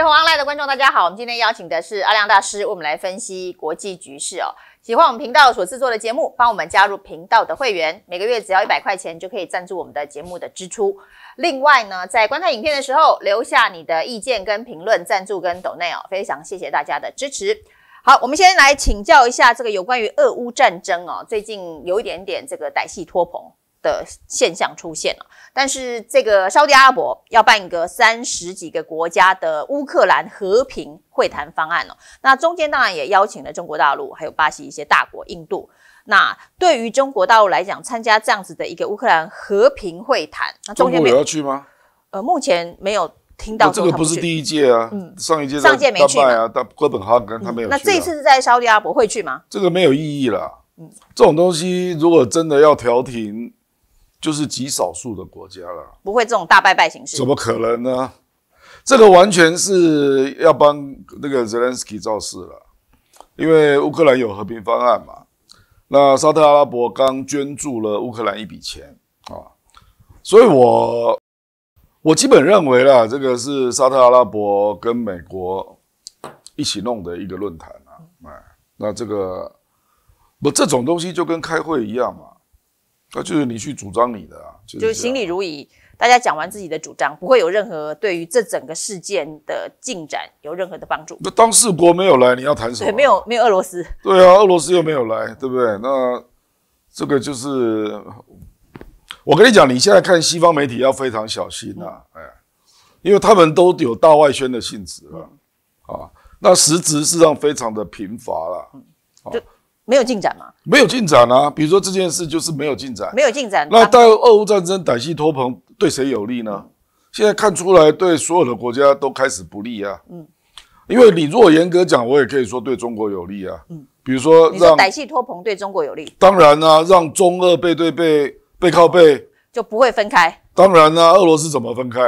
最后 o n l i n e 的观众，大家好。我们今天邀请的是阿亮大师，我们来分析国际局势哦。喜欢我们频道所制作的节目，帮我们加入频道的会员，每个月只要一百块钱就可以赞助我们的节目的支出。另外呢，在观看影片的时候，留下你的意见跟评论，赞助跟 Donate 哦。非常谢谢大家的支持。好，我们先来请教一下这个有关于俄乌战争哦，最近有一点点这个歹戏托棚。的现象出现了，但是这个沙特阿拉伯要办一个三十几个国家的乌克兰和平会谈方案哦，那中间当然也邀请了中国大陆，还有巴西一些大国，印度。那对于中国大陆来讲，参加这样子的一个乌克兰和平会谈，那中国有要去吗？呃，目前没有听到。这个不是第一届啊，嗯，上一届上届没去啊，到哥本哈根他没有。那这一次是在沙特阿拉伯会去吗？这个没有意义了，嗯，这种东西如果真的要调停。就是极少数的国家了，不会这种大败败形式？怎么可能呢？这个完全是要帮那个 Zelensky 造势了，因为乌克兰有和平方案嘛。那沙特阿拉伯刚捐助了乌克兰一笔钱啊，所以我我基本认为啦，这个是沙特阿拉伯跟美国一起弄的一个论坛啊。哎，那这个不，这种东西就跟开会一样嘛。那就是你去主张你的啊，就是行礼如仪。大家讲完自己的主张，不会有任何对于这整个事件的进展有任何的帮助。当事国没有来，你要谈什么？对，没有，没有俄罗斯。对啊，俄罗斯又没有来，对不对？那这个就是，我跟你讲，你现在看西方媒体要非常小心啊，哎，因为他们都有大外宣的性质了啊，那实质事实上非常的贫乏了。没有进展吗？没有进展啊！比如说这件事就是没有进展，没有进展。那大俄乌战争，白系托棚对谁有利呢？现在看出来对所有的国家都开始不利啊。嗯，因为你如果严格讲，我也可以说对中国有利啊。嗯，比如说让歹系托棚对中国有利，当然啦，让中俄背对背、背靠背就不会分开。当然啦，俄罗斯怎么分开？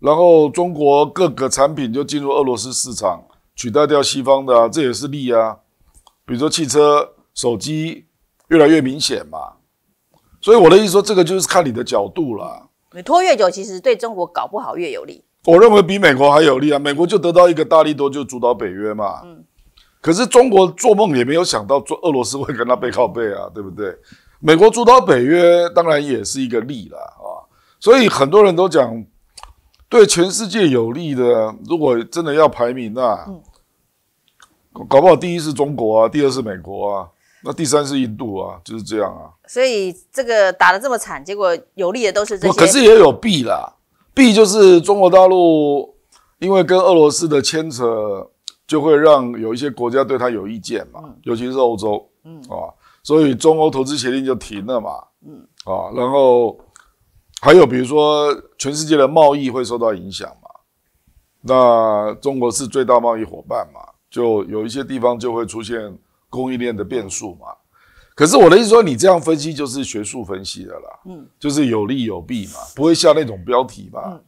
然后中国各个产品就进入俄罗斯市场，取代掉西方的，啊，这也是利啊。比如说汽车。手机越来越明显嘛，所以我的意思说，这个就是看你的角度了。你拖越久，其实对中国搞不好越有利。我认为比美国还有利啊！美国就得到一个大力多就主导北约嘛。嗯。可是中国做梦也没有想到，做俄罗斯会跟他背靠背啊，对不对？美国主导北约当然也是一个利了啊。所以很多人都讲，对全世界有利的，如果真的要排名啊，嗯，搞不好第一是中国啊，第二是美国啊。那第三是印度啊，就是这样啊。所以这个打得这么惨，结果有利的都是这些。可是也有弊啦，弊就是中国大陆因为跟俄罗斯的牵扯，就会让有一些国家对他有意见嘛，尤其是欧洲，嗯啊，所以中欧投资协定就停了嘛，嗯啊，然后还有比如说全世界的贸易会受到影响嘛，那中国是最大贸易伙伴嘛，就有一些地方就会出现。供应链的变数嘛，可是我的意思说，你这样分析就是学术分析的啦，嗯，就是有利有弊嘛，不会下那种标题嘛。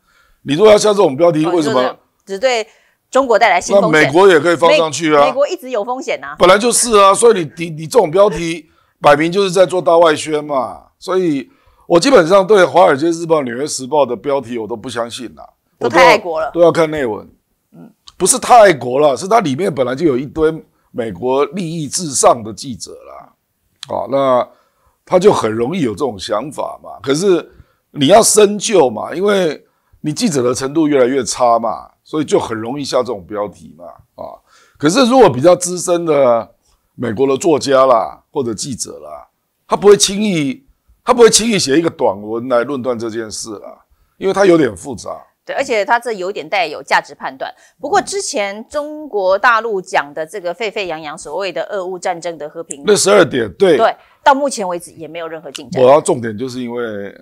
你如果要下这种标题，为什么只对中国带来新风险？那美国也可以放上去啊，美国一直有风险呐，本来就是啊，所以你你你这种标题摆明就是在做大外宣嘛，所以我基本上对《华尔街日报》《纽约时报》的标题我都不相信啦，我太爱国了，都要看内文，嗯，不是太爱国了，是它里面本来就有一堆。美国利益至上的记者啦，啊，那他就很容易有这种想法嘛。可是你要深究嘛，因为你记者的程度越来越差嘛，所以就很容易下这种标题嘛，啊。可是如果比较资深的美国的作家啦或者记者啦，他不会轻易，他不会轻易写一个短文来论断这件事了，因为他有点复杂。而且他这有点带有价值判断。不过之前中国大陆讲的这个沸沸扬扬所谓的俄乌战争的和平，那十二点对对，到目前为止也没有任何进展。我要重点就是因为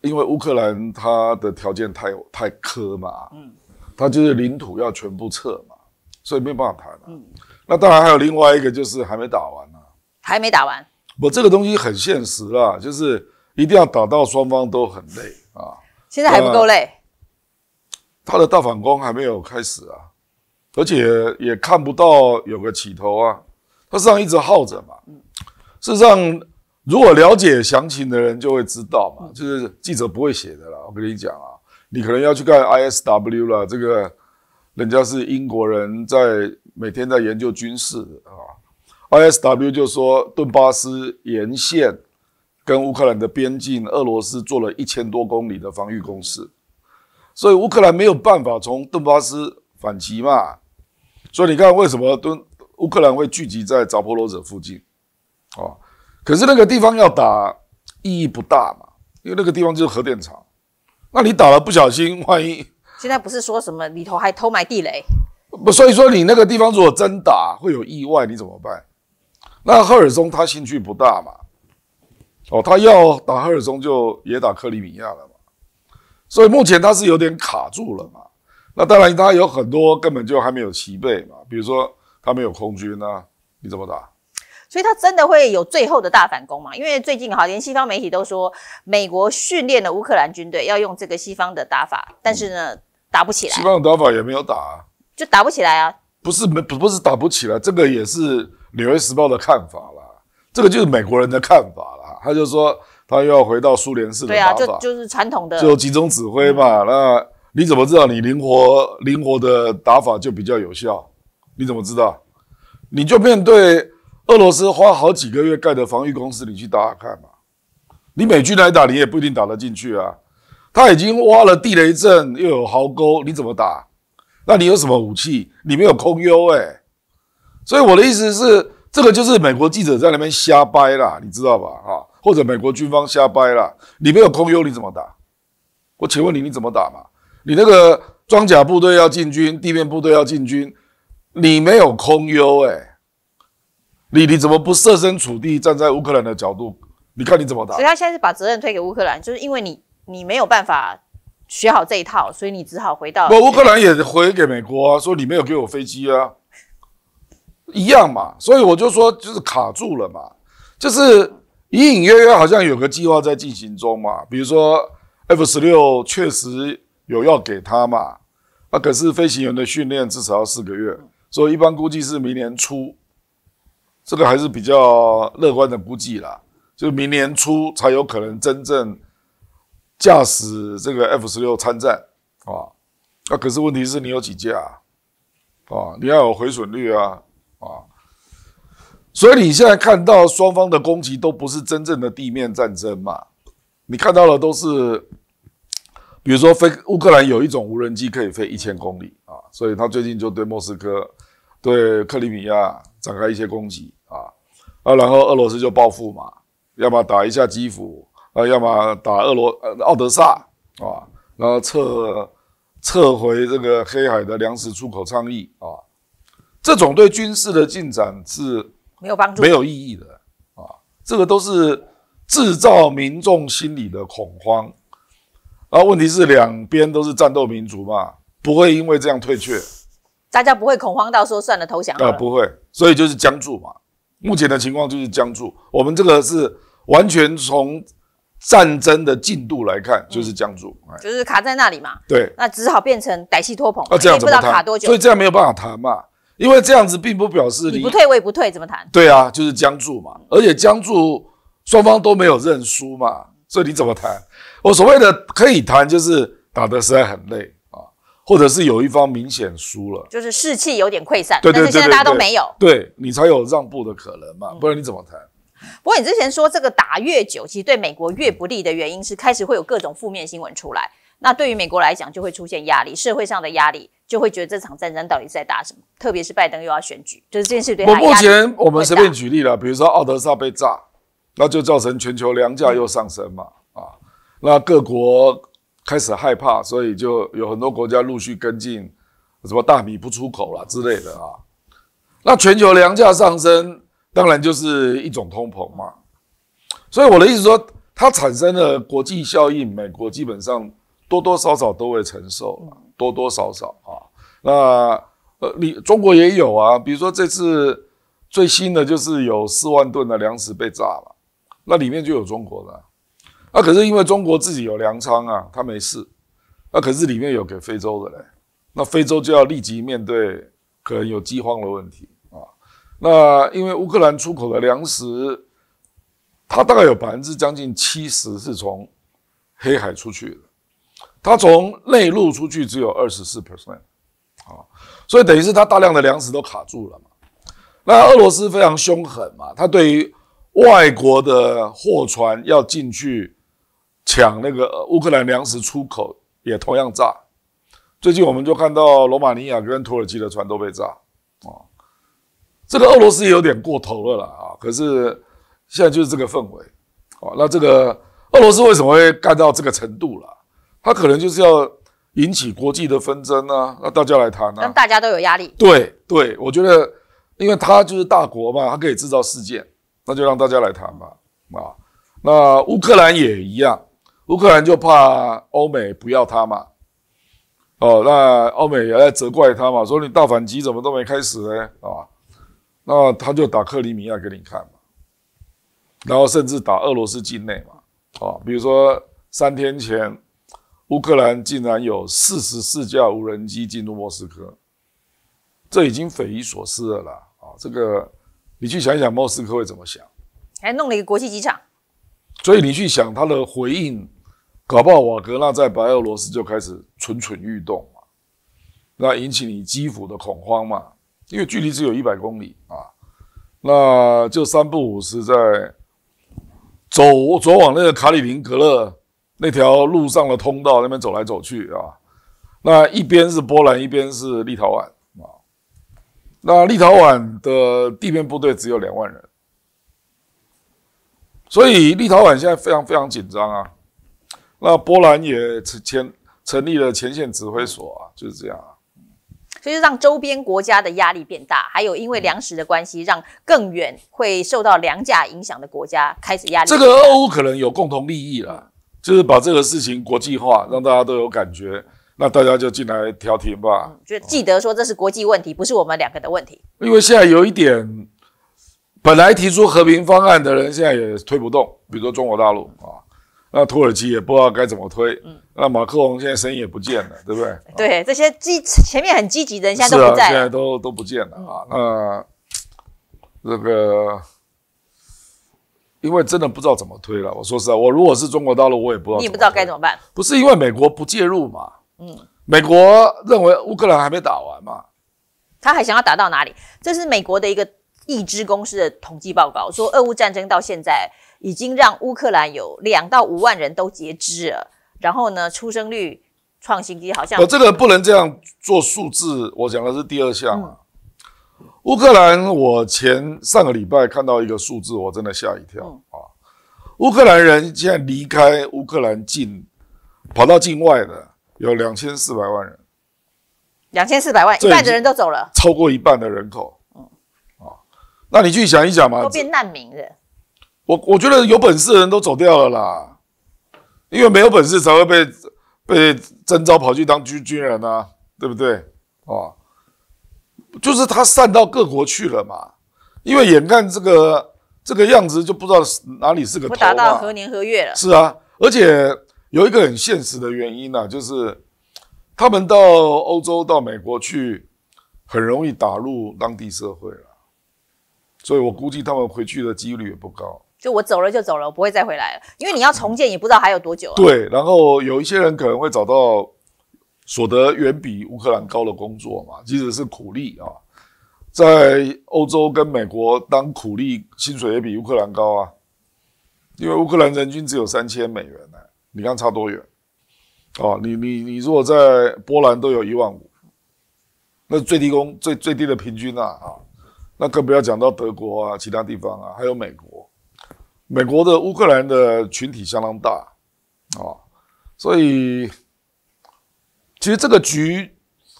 因为乌克兰它的条件太太苛嘛，嗯，它就是领土要全部撤嘛，所以没办法谈嘛，嗯。那当然还有另外一个就是还没打完呢，还没打完。不，这个东西很现实啦，就是一定要打到双方都很累啊。现在还不够累。他的大反攻还没有开始啊，而且也看不到有个起头啊。他实际上一直耗着嘛。事实上，如果了解详情的人就会知道嘛，就是记者不会写的啦。我跟你讲啊，你可能要去看 ISW 了。这个人家是英国人在每天在研究军事啊。ISW 就说，顿巴斯沿线跟乌克兰的边境，俄罗斯做了一千多公里的防御工事。所以乌克兰没有办法从顿巴斯反击嘛，所以你看为什么顿乌克兰会聚集在扎波罗热附近啊？可是那个地方要打意义不大嘛，因为那个地方就是核电厂，那你打了不小心，万一现在不是说什么里头还偷埋地雷？不，所以说你那个地方如果真打会有意外，你怎么办？那赫尔松他兴趣不大嘛，哦，他要打赫尔松就也打克里米亚了。所以目前它是有点卡住了嘛，那当然它有很多根本就还没有齐备嘛，比如说它没有空军呢，你怎么打？所以它真的会有最后的大反攻嘛？因为最近哈，连西方媒体都说美国训练了乌克兰军队要用这个西方的打法，但是呢，打不起来。西方的打法也没有打，就打不起来啊？不是没不不是打不起来，这个也是《纽约时报》的看法啦，这个就是美国人的看法啦，他就说。他又要回到苏联式的打法，对啊，就就是传统的，就集中指挥嘛。那你怎么知道你灵活灵活的打法就比较有效？你怎么知道？你就面对俄罗斯花好几个月盖的防御公司，你去打打看嘛。你美军来打，你也不一定打得进去啊。他已经挖了地雷阵，又有壕沟，你怎么打？那你有什么武器？你没有空优哎。所以我的意思是。这个就是美国记者在那边瞎掰啦，你知道吧？啊，或者美国军方瞎掰啦，你没有空优，你怎么打？我请问你，你怎么打嘛？你那个装甲部队要进军，地面部队要进军，你没有空优哎，你你怎么不设身处地站在乌克兰的角度？你看你怎么打？所以他现在是把责任推给乌克兰，就是因为你你没有办法学好这一套，所以你只好回到不，乌克兰也回给美国啊，说你没有给我飞机啊。一样嘛，所以我就说就是卡住了嘛，就是隐隐约约好像有个计划在进行中嘛。比如说 F 十六确实有要给他嘛，啊，可是飞行员的训练至少要四个月，所以一般估计是明年初，这个还是比较乐观的估计啦，就明年初才有可能真正驾驶这个 F 十六参战啊。啊，可是问题是你有几架啊？你要有回损率啊？啊，所以你现在看到双方的攻击都不是真正的地面战争嘛？你看到的都是，比如说飞乌克兰有一种无人机可以飞一千公里啊，所以他最近就对莫斯科、对克里米亚展开一些攻击啊，啊，然后俄罗斯就报复嘛，要么打一下基辅，啊，要么打俄罗奥德萨啊，然后撤撤回这个黑海的粮食出口倡议啊。这种对军事的进展是没有帮助、没有意义的啊！这个都是制造民众心理的恐慌。啊，问题是两边都是战斗民族嘛，不会因为这样退却，大家不会恐慌到说算了投降啊，不会。所以就是僵住嘛。目前的情况就是僵住。我们这个是完全从战争的进度来看，就是僵住，就是卡在那里嘛。对，那只好变成歹戏托捧啊，这样不知道卡多久，所以这样没有办法谈嘛。因为这样子并不表示你不退我也不退怎么谈？对啊，就是僵住嘛，而且僵住双方都没有认输嘛，所以你怎么谈？我所谓的可以谈，就是打的实在很累啊，或者是有一方明显输了，就是士气有点溃散，对对对，但是现在大家都没有，对你才有让步的可能嘛，不然你怎么谈？不过你之前说这个打越久，其实对美国越不利的原因是，开始会有各种负面新闻出来。那对于美国来讲，就会出现压力，社会上的压力就会觉得这场战争到底是在打什么？特别是拜登又要选举，就是这件事对他。我目前我们随便举例了，比如说奥德萨被炸，那就造成全球粮价又上升嘛，啊，那各国开始害怕，所以就有很多国家陆续跟进，什么大米不出口了之类的啊。那全球粮价上升，当然就是一种通膨嘛。所以我的意思说，它产生了国际效应，美国基本上。多多少少都会承受，多多少少啊。那呃，你中国也有啊。比如说这次最新的就是有四万吨的粮食被炸了，那里面就有中国的。那可是因为中国自己有粮仓啊，他没事。那可是里面有给非洲的嘞，那非洲就要立即面对可能有饥荒的问题啊。那因为乌克兰出口的粮食，它大概有百分之将近七十是从黑海出去的。它从内陆出去只有二十四 percent，啊，所以等于是它大量的粮食都卡住了嘛。那俄罗斯非常凶狠嘛，它对于外国的货船要进去抢那个乌克兰粮食出口，也同样炸。最近我们就看到罗马尼亚跟土耳其的船都被炸，啊，这个俄罗斯也有点过头了啦，啊，可是现在就是这个氛围，啊，那这个俄罗斯为什么会干到这个程度了？他可能就是要引起国际的纷争呢，让大家来谈呢。让大家都有压力。对对，我觉得，因为他就是大国嘛，他可以制造事件，那就让大家来谈嘛。啊，那乌克兰也一样，乌克兰就怕欧美不要他嘛。哦，那欧美也在责怪他嘛，说你大反击怎么都没开始呢？啊，那他就打克里米亚给你看嘛，然后甚至打俄罗斯境内嘛。啊，比如说三天前。乌克兰竟然有四十四架无人机进入莫斯科，这已经匪夷所思了啦！啊，这个你去想想，莫斯科会怎么想？还弄了一个国际机场。所以你去想他的回应，搞不好瓦格纳在白俄罗斯就开始蠢蠢欲动嘛，那引起你基辅的恐慌嘛？因为距离只有一百公里啊。那就三步是在走，走往那个卡里平格勒。那条路上的通道那边走来走去啊，那一边是波兰，一边是立陶宛啊。那立陶宛的地面部队只有两万人，所以立陶宛现在非常非常紧张啊。那波兰也前成立了前线指挥所啊，就是这样啊。所以让周边国家的压力变大，还有因为粮食的关系，让更远会受到粮价影响的国家开始压力。这个俄乌可能有共同利益了。就是把这个事情国际化，让大家都有感觉，那大家就进来调停吧。就记得说这是国际问题，不是我们两个的问题。因为现在有一点，本来提出和平方案的人现在也推不动，比如说中国大陆啊，那土耳其也不知道该怎么推。嗯，那马克龙现在声音也不见了，对不对？对，这些积前面很积极的人现在都不在，现在都都不见了啊。那这个。因为真的不知道怎么推了。我说实在，我如果是中国大陆，我也不知道。你也不知道该怎么办？不是因为美国不介入嘛？嗯，美国认为乌克兰还没打完嘛？他还想要打到哪里？这是美国的一个一支公司的统计报告，说俄乌战争到现在已经让乌克兰有两到五万人都截肢了。然后呢，出生率创新低，好像。我这个不能这样做数字。我讲的是第二项。乌克兰，我前上个礼拜看到一个数字，我真的吓一跳啊！乌克兰人现在离开乌克兰，进跑到境外的有两千四百万人，两千四百万一半的人都走了，超过一半的人口。嗯，啊，那你去想一想嘛，都变难民了。我我觉得有本事的人都走掉了啦，因为没有本事才会被被征召跑去当军军人啊，对不对？啊。就是他散到各国去了嘛，因为眼看这个这个样子就不知道哪里是个头不达到何年何月了？是啊，而且有一个很现实的原因呢，就是他们到欧洲、到美国去，很容易打入当地社会了，所以我估计他们回去的几率也不高。就我走了就走了，我不会再回来了，因为你要重建也不知道还有多久。对，然后有一些人可能会找到。所得远比乌克兰高的工作嘛，即使是苦力啊，在欧洲跟美国当苦力，薪水也比乌克兰高啊。因为乌克兰人均只有三千美元呢，你刚差多远？哦，你你你如果在波兰都有一万五，那最低工最最低的平均啊啊，那更不要讲到德国啊，其他地方啊，还有美国，美国的乌克兰的群体相当大啊，所以。其实这个局，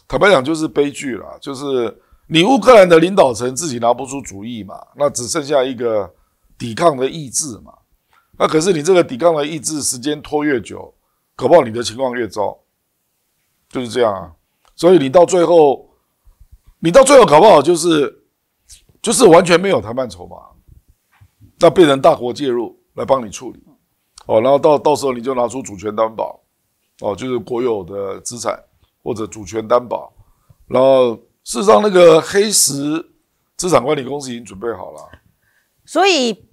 坦白讲就是悲剧了，就是你乌克兰的领导层自己拿不出主意嘛，那只剩下一个抵抗的意志嘛，那可是你这个抵抗的意志时间拖越久，搞不好你的情况越糟，就是这样啊。所以你到最后，你到最后搞不好就是，就是完全没有谈判筹码，那变成大国介入来帮你处理，哦，然后到到时候你就拿出主权担保。哦，就是国有的资产或者主权担保，然后事实上，那个黑石资产管理公司已经准备好了。所以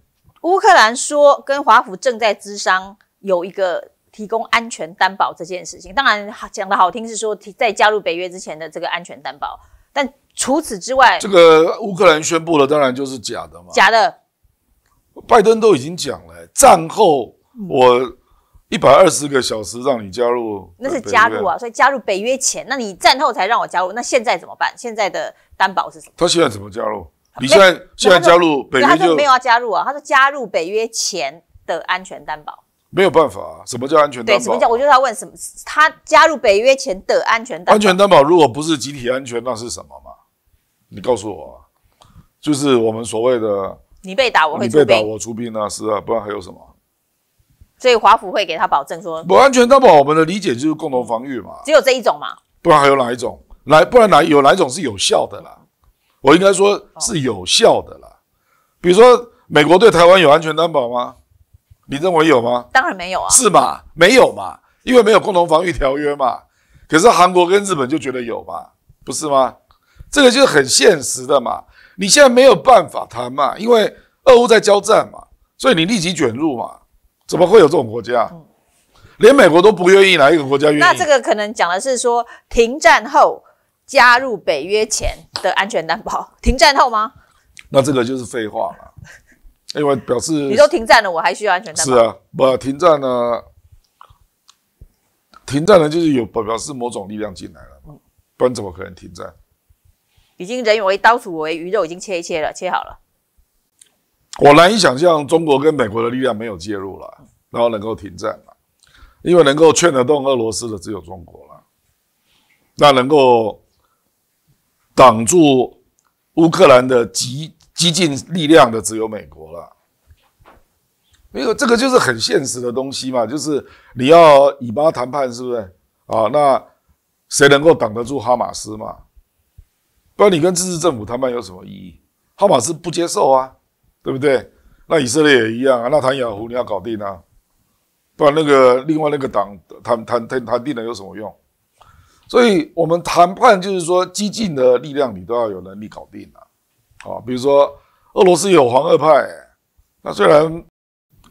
乌克兰说跟华府正在资商有一个提供安全担保这件事情，当然讲的好听是说在加入北约之前的这个安全担保，但除此之外，这个乌克兰宣布了，当然就是假的嘛。假的，拜登都已经讲了，战后我。一百二十个小时让你加入，那是加入啊，所以加入北约前，那你战后才让我加入，那现在怎么办？现在的担保是什么？他现在怎么加入？你现在现在加入北约？没有要加入啊，他说加入北约前的安全担保，没有办法。什么叫安全担保？什么叫？我就是要问什么？他加入北约前的安全担保？安全担保如果不是集体安全，那是什么嘛？你告诉我，就是我们所谓的你被打，我会你被打，我出兵，那是啊，不然还有什么？所以华府会给他保证说，不安全担保，我们的理解就是共同防御嘛，只有这一种嘛，不然还有哪一种？来，不然哪有哪一种是有效的啦？我应该说是有效的啦。比如说，美国对台湾有安全担保吗？你认为有吗？当然没有啊。是吗？没有嘛，因为没有共同防御条约嘛。可是韩国跟日本就觉得有嘛，不是吗？这个就是很现实的嘛。你现在没有办法谈嘛，因为俄乌在交战嘛，所以你立即卷入嘛。怎么会有这种国家？连美国都不愿意，哪一个国家愿意？那这个可能讲的是说停战后加入北约前的安全担保。停战后吗？那这个就是废话了。因为表示你都停战了，我还需要安全担保？是啊，不，停战呢？停战呢就是有表示某种力量进来了，不然怎么可能停战？已经人为刀俎为鱼肉，已经切一切了，切好了。我难以想象中国跟美国的力量没有介入了，然后能够停战了，因为能够劝得动俄罗斯的只有中国了，那能够挡住乌克兰的激激进力量的只有美国了，因为这个就是很现实的东西嘛，就是你要以巴谈判是不是啊？那谁能够挡得住哈马斯嘛？不然你跟自治政府谈判有什么意义？哈马斯不接受啊。对不对？那以色列也一样啊。那谈雅胡你要搞定啊，不然那个另外那个党谈谈谈谈定了有什么用？所以我们谈判就是说，激进的力量你都要有能力搞定啊。啊，比如说俄罗斯有黄二派，那虽然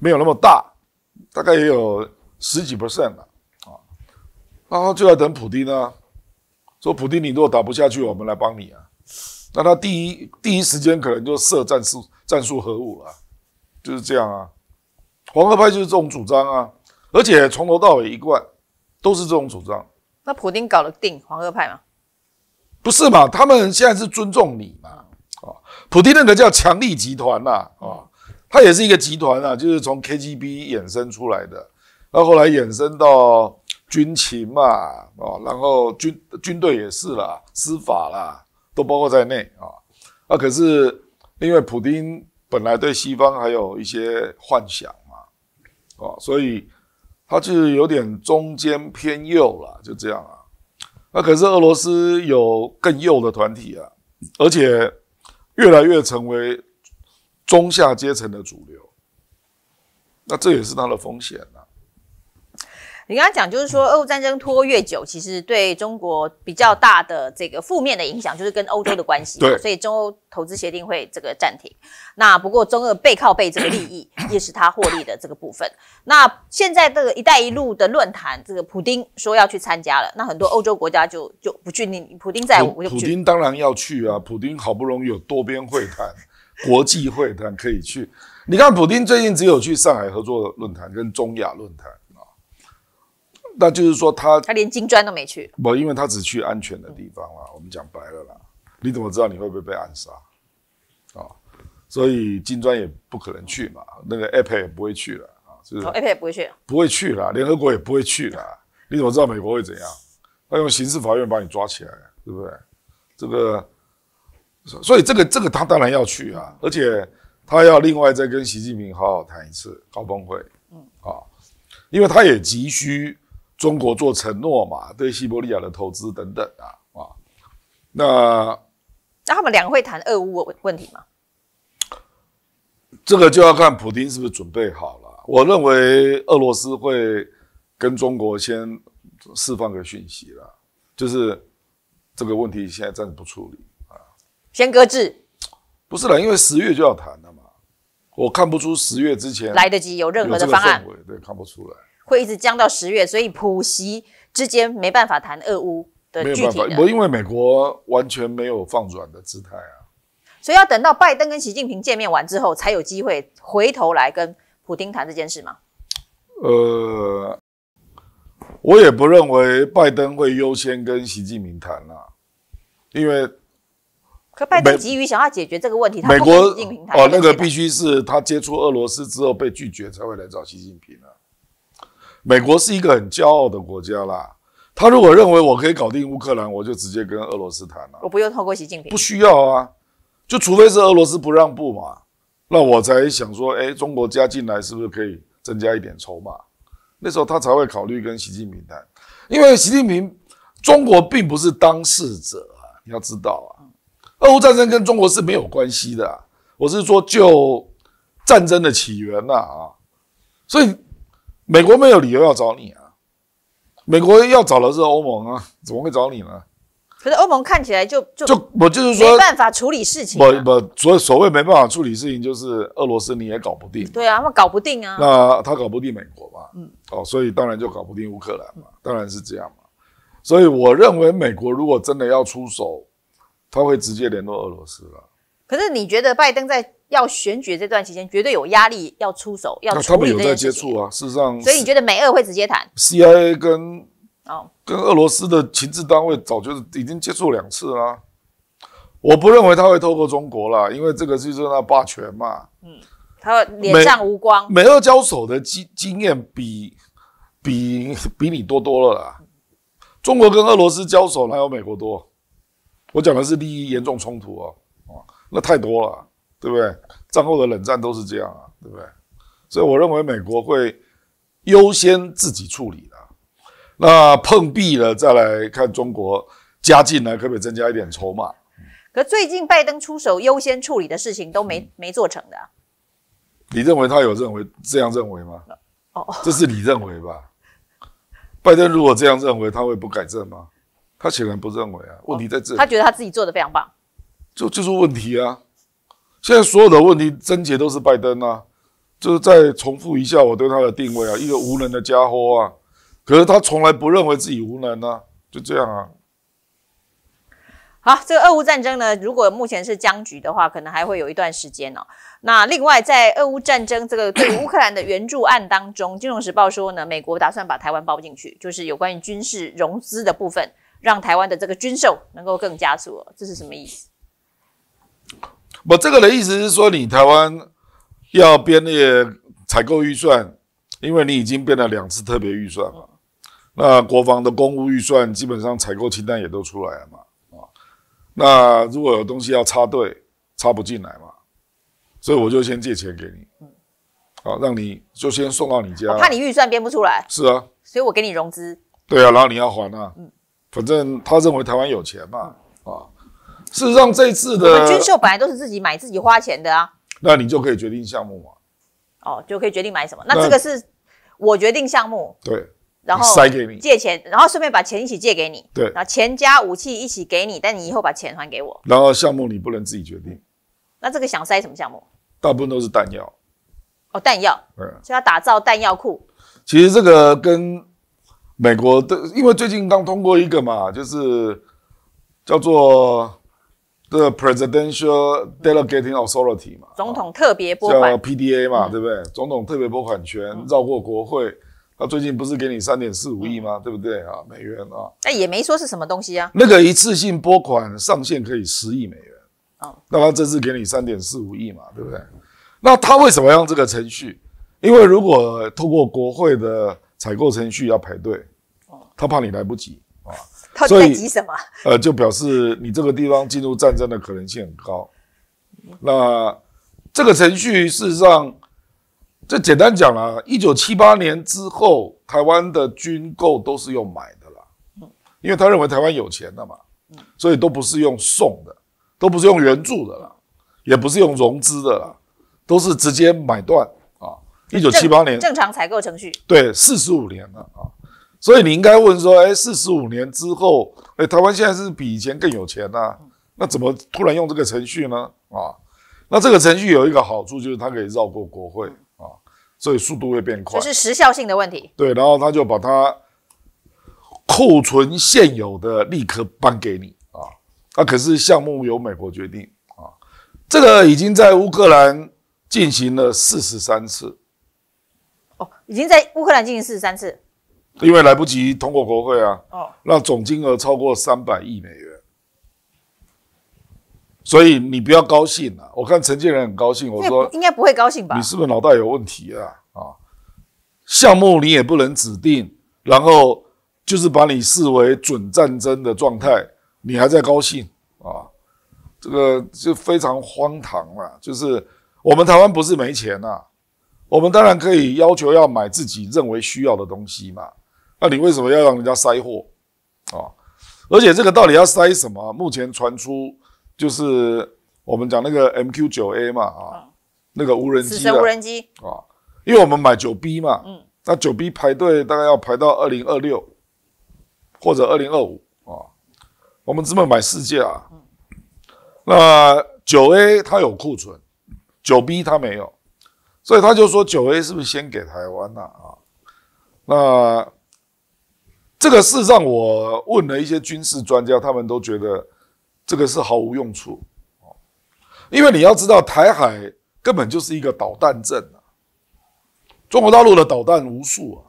没有那么大，大概也有十几 percent 了啊。然后就要等普丁呢，说普丁你如果打不下去，我们来帮你啊。那他第一第一时间可能就设战术。战术核武啊，就是这样啊，黄河派就是这种主张啊，而且从头到尾一贯都是这种主张。那普丁搞得定黄河派吗？不是嘛，他们现在是尊重你嘛，啊，普丁那个叫强力集团呐、啊，他也是一个集团啊，就是从 KGB 衍生出来的，那后来衍生到军情嘛，啊，然后军军队也是啦，司法啦都包括在内啊，啊可是。因为普丁本来对西方还有一些幻想嘛，啊，所以他是有点中间偏右了，就这样啊。那可是俄罗斯有更右的团体啊，而且越来越成为中下阶层的主流，那这也是他的风险了。你刚刚讲，就是说，俄乌战争拖越久，其实对中国比较大的这个负面的影响，就是跟欧洲的关系。对，所以中欧投资协定会这个暂停。那不过中俄背靠背这个利益，也是他获利的这个部分。那现在这个“一带一路”的论坛，这个普丁说要去参加了，那很多欧洲国家就就不去。你普丁在，我就普丁当然要去啊，普丁好不容易有多边会谈、国际会谈可以去。你看，普丁最近只有去上海合作论坛跟中亚论坛。那就是说，他他连金砖都没去，不，因为他只去安全的地方啦。我们讲白了啦，你怎么知道你会不会被暗杀啊？所以金砖也不可能去嘛，那个 APEC 也不会去了啊，是不是？APEC 不会去，不会去了，联合国也不会去了。你怎么知道美国会怎样？他用刑事法院把你抓起来，对不对？这个，所以这个这个他当然要去啊，而且他要另外再跟习近平好好谈一次高峰会，嗯啊，因为他也急需。中国做承诺嘛，对西伯利亚的投资等等啊，啊，那那他们两个会谈俄乌问题吗？这个就要看普京是不是准备好了。我认为俄罗斯会跟中国先释放个讯息了，就是这个问题现在暂时不处理啊，先搁置。不是了，因为十月就要谈了嘛，我看不出十月之前来得及有任何的方案，对，看不出来。会一直降到十月，所以普席之间没办法谈俄乌的具体。没法，因为美国完全没有放软的姿态啊，所以要等到拜登跟习近平见面完之后，才有机会回头来跟普京谈这件事嘛。呃，我也不认为拜登会优先跟习近平谈了，因为可拜登急于想要解决这个问题，美国哦，那个必须是他接触俄罗斯之后被拒绝，才会来找习近平啊。美国是一个很骄傲的国家啦，他如果认为我可以搞定乌克兰，我就直接跟俄罗斯谈了。我不用透过习近平。不需要啊，就除非是俄罗斯不让步嘛，那我才想说，哎，中国加进来是不是可以增加一点筹码？那时候他才会考虑跟习近平谈，因为习近平，中国并不是当事者啊，你要知道啊，俄乌战争跟中国是没有关系的。我是说就战争的起源呐啊，所以。美国没有理由要找你啊，美国要找的是欧盟啊，怎么会找你呢？可是欧盟看起来就就我就是说没办法处理事情。不不，所所谓没办法处理事情，就是俄罗斯你也搞不定。对啊，他们搞不定啊。那他搞不定美国嘛？嗯。哦，所以当然就搞不定乌克兰嘛，当然是这样嘛。所以我认为美国如果真的要出手，他会直接联络俄罗斯了。可是你觉得拜登在？要选举这段期间，绝对有压力，要出手，要处理他们有在接触啊，事实上。所以你觉得美俄会直接谈？CIA 跟哦，跟俄罗斯的情治单位早就已经接触两次啦。我不认为他会透过中国啦，因为这个就是那霸权嘛。嗯，他脸上无光。美俄交手的经经验比比比你多多了。啦。中国跟俄罗斯交手哪有美国多？我讲的是利益严重冲突啊，那太多了。对不对？战后的冷战都是这样啊，对不对？所以我认为美国会优先自己处理的，那碰壁了再来看中国加进来，可不可以增加一点筹码？可最近拜登出手优先处理的事情都没没做成的，你认为他有认为这样认为吗？哦，这是你认为吧？拜登如果这样认为，他会不改正吗？他显然不认为啊。问题在这，里、他觉得他自己做的非常棒，就就是问题啊。现在所有的问题症结都是拜登啊，就是再重复一下我对他的定位啊，一个无能的家伙啊。可是他从来不认为自己无能啊，就这样啊。好，这个俄乌战争呢，如果目前是僵局的话，可能还会有一段时间哦。那另外，在俄乌战争这个 对乌克兰的援助案当中，《金融时报》说呢，美国打算把台湾包进去，就是有关于军事融资的部分，让台湾的这个军售能够更加速。这是什么意思？我这个的意思是说，你台湾要编那个采购预算，因为你已经编了两次特别预算嘛。那国防的公务预算基本上采购清单也都出来了嘛，啊，那如果有东西要插队，插不进来嘛，所以我就先借钱给你，嗯，啊，让你就先送到你家。我怕你预算编不出来。是啊。所以我给你融资。对啊，然后你要还啊。嗯。反正他认为台湾有钱嘛，啊。事实上，这次的军秀本来都是自己买、自己花钱的啊。那你就可以决定项目嘛？哦，就可以决定买什么？那这个是我决定项目。对，然后塞给你借钱，然后顺便把钱一起借给你。对，然后钱加武器一起给你，但你以后把钱还给我。然后项目你不能自己决定。那这个想塞什么项目？大部分都是弹药。哦，弹药。嗯，就要打造弹药库。其实这个跟美国的，因为最近刚通过一个嘛，就是叫做。the presidential delegating authority 嘛，总统特别拨款叫 P D A 嘛，对不对？总统特别拨款权绕过国会，他最近不是给你三点四五亿吗？对不对啊？美元啊？那也没说是什么东西啊。那个一次性拨款上限可以十亿美元。哦，那他这次给你三点四五亿嘛，对不对？那他为什么用这个程序？因为如果透过国会的采购程序要排队，他怕你来不及。所以急什么？呃，就表示你这个地方进入战争的可能性很高。那这个程序事实上，这简单讲啦，一九七八年之后，台湾的军购都是用买的啦。因为他认为台湾有钱的嘛，所以都不是用送的，都不是用援助的啦，也不是用融资的啦，都是直接买断啊。一九七八年正常采购程序。对，四十五年了啊。所以你应该问说：，哎，四十五年之后，哎，台湾现在是比以前更有钱呐？那怎么突然用这个程序呢？啊？那这个程序有一个好处，就是它可以绕过国会啊，所以速度会变快，这是时效性的问题。对，然后他就把它库存现有的立刻颁给你啊。那可是项目由美国决定啊。这个已经在乌克兰进行了四十三次。哦，已经在乌克兰进行四十三次。因为来不及通过国会啊，那总金额超过三百亿美元，所以你不要高兴啊！我看陈建仁很高兴，我说应该不会高兴吧？你是不是脑袋有问题啊？啊，项目你也不能指定，然后就是把你视为准战争的状态，你还在高兴啊？这个就非常荒唐了。就是我们台湾不是没钱啊，我们当然可以要求要买自己认为需要的东西嘛。那你为什么要让人家塞货啊？而且这个到底要塞什么？目前传出就是我们讲那个 MQ9A 嘛啊，那个无人机，无人机啊，因为我们买九 B 嘛，嗯，那九 B 排队大概要排到二零二六或者二零二五啊，我们只能买四架。那九 A 它有库存，九 B 它没有，所以他就说九 A 是不是先给台湾啊啊？那？这个是让我问了一些军事专家，他们都觉得这个是毫无用处因为你要知道，台海根本就是一个导弹阵啊，中国大陆的导弹无数啊，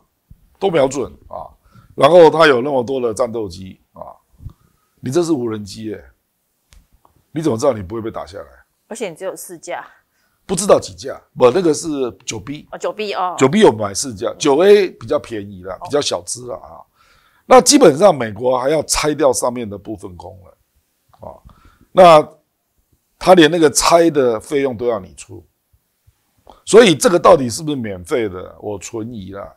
都瞄准啊，然后它有那么多的战斗机啊，你这是无人机耶？你怎么知道你不会被打下来？而且你只有四架，不知道几架？不，那个是九 B 啊，九 B 啊，九 B 有买四架，九 A 比较便宜了，比较小只了啊。那基本上美国还要拆掉上面的部分功能，啊，那他连那个拆的费用都要你出，所以这个到底是不是免费的，我存疑啦。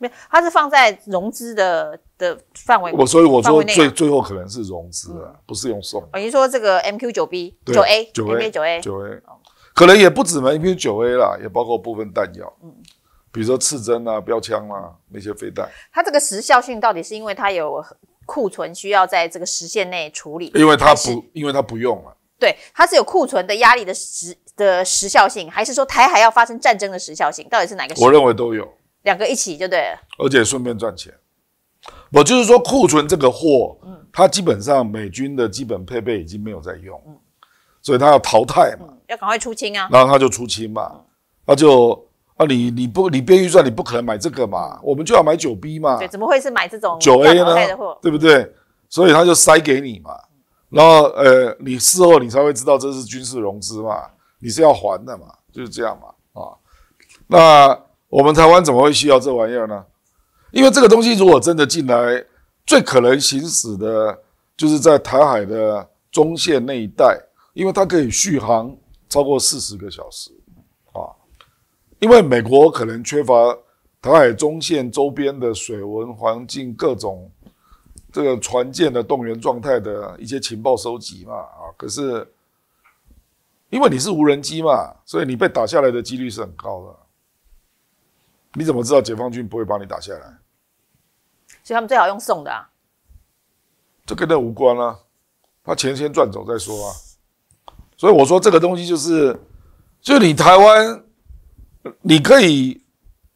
没，它是放在融资的的范围。我所以我说最最后可能是融资啊，不是用送。等于说这个 M Q 九 B 九 A 九 A 九 A 九 A，可能也不止 M Q 九 A 啦，也包括部分弹药。嗯。比如说刺针啊、标枪啊那些飞弹，它这个时效性到底是因为它有库存需要在这个时限内处理？因为它不，因为它不用了。对，它是有库存的压力的时的时效性，还是说台海要发生战争的时效性？到底是哪个？我认为都有两个一起，对了。而且顺便赚钱，我就是说库存这个货，嗯，它基本上美军的基本配备已经没有在用，嗯，所以它要淘汰嘛，要赶快出清啊，然后它就出清嘛，它就。啊，你你不你编预算，你不可能买这个嘛，我们就要买九 B 嘛，对，怎么会是买这种九 A 呢？对不对？所以他就塞给你嘛，然后呃，你事后你才会知道这是军事融资嘛，你是要还的嘛，就是这样嘛，啊，那我们台湾怎么会需要这玩意儿呢？因为这个东西如果真的进来，最可能行驶的就是在台海的中线那一带，因为它可以续航超过四十个小时。因为美国可能缺乏台海中线周边的水文环境、各种这个船舰的动员状态的一些情报收集嘛，啊，可是因为你是无人机嘛，所以你被打下来的几率是很高的。你怎么知道解放军不会把你打下来？所以他们最好用送的。啊，这跟那无关啊，把钱先赚走再说啊。所以我说这个东西就是，就你台湾。你可以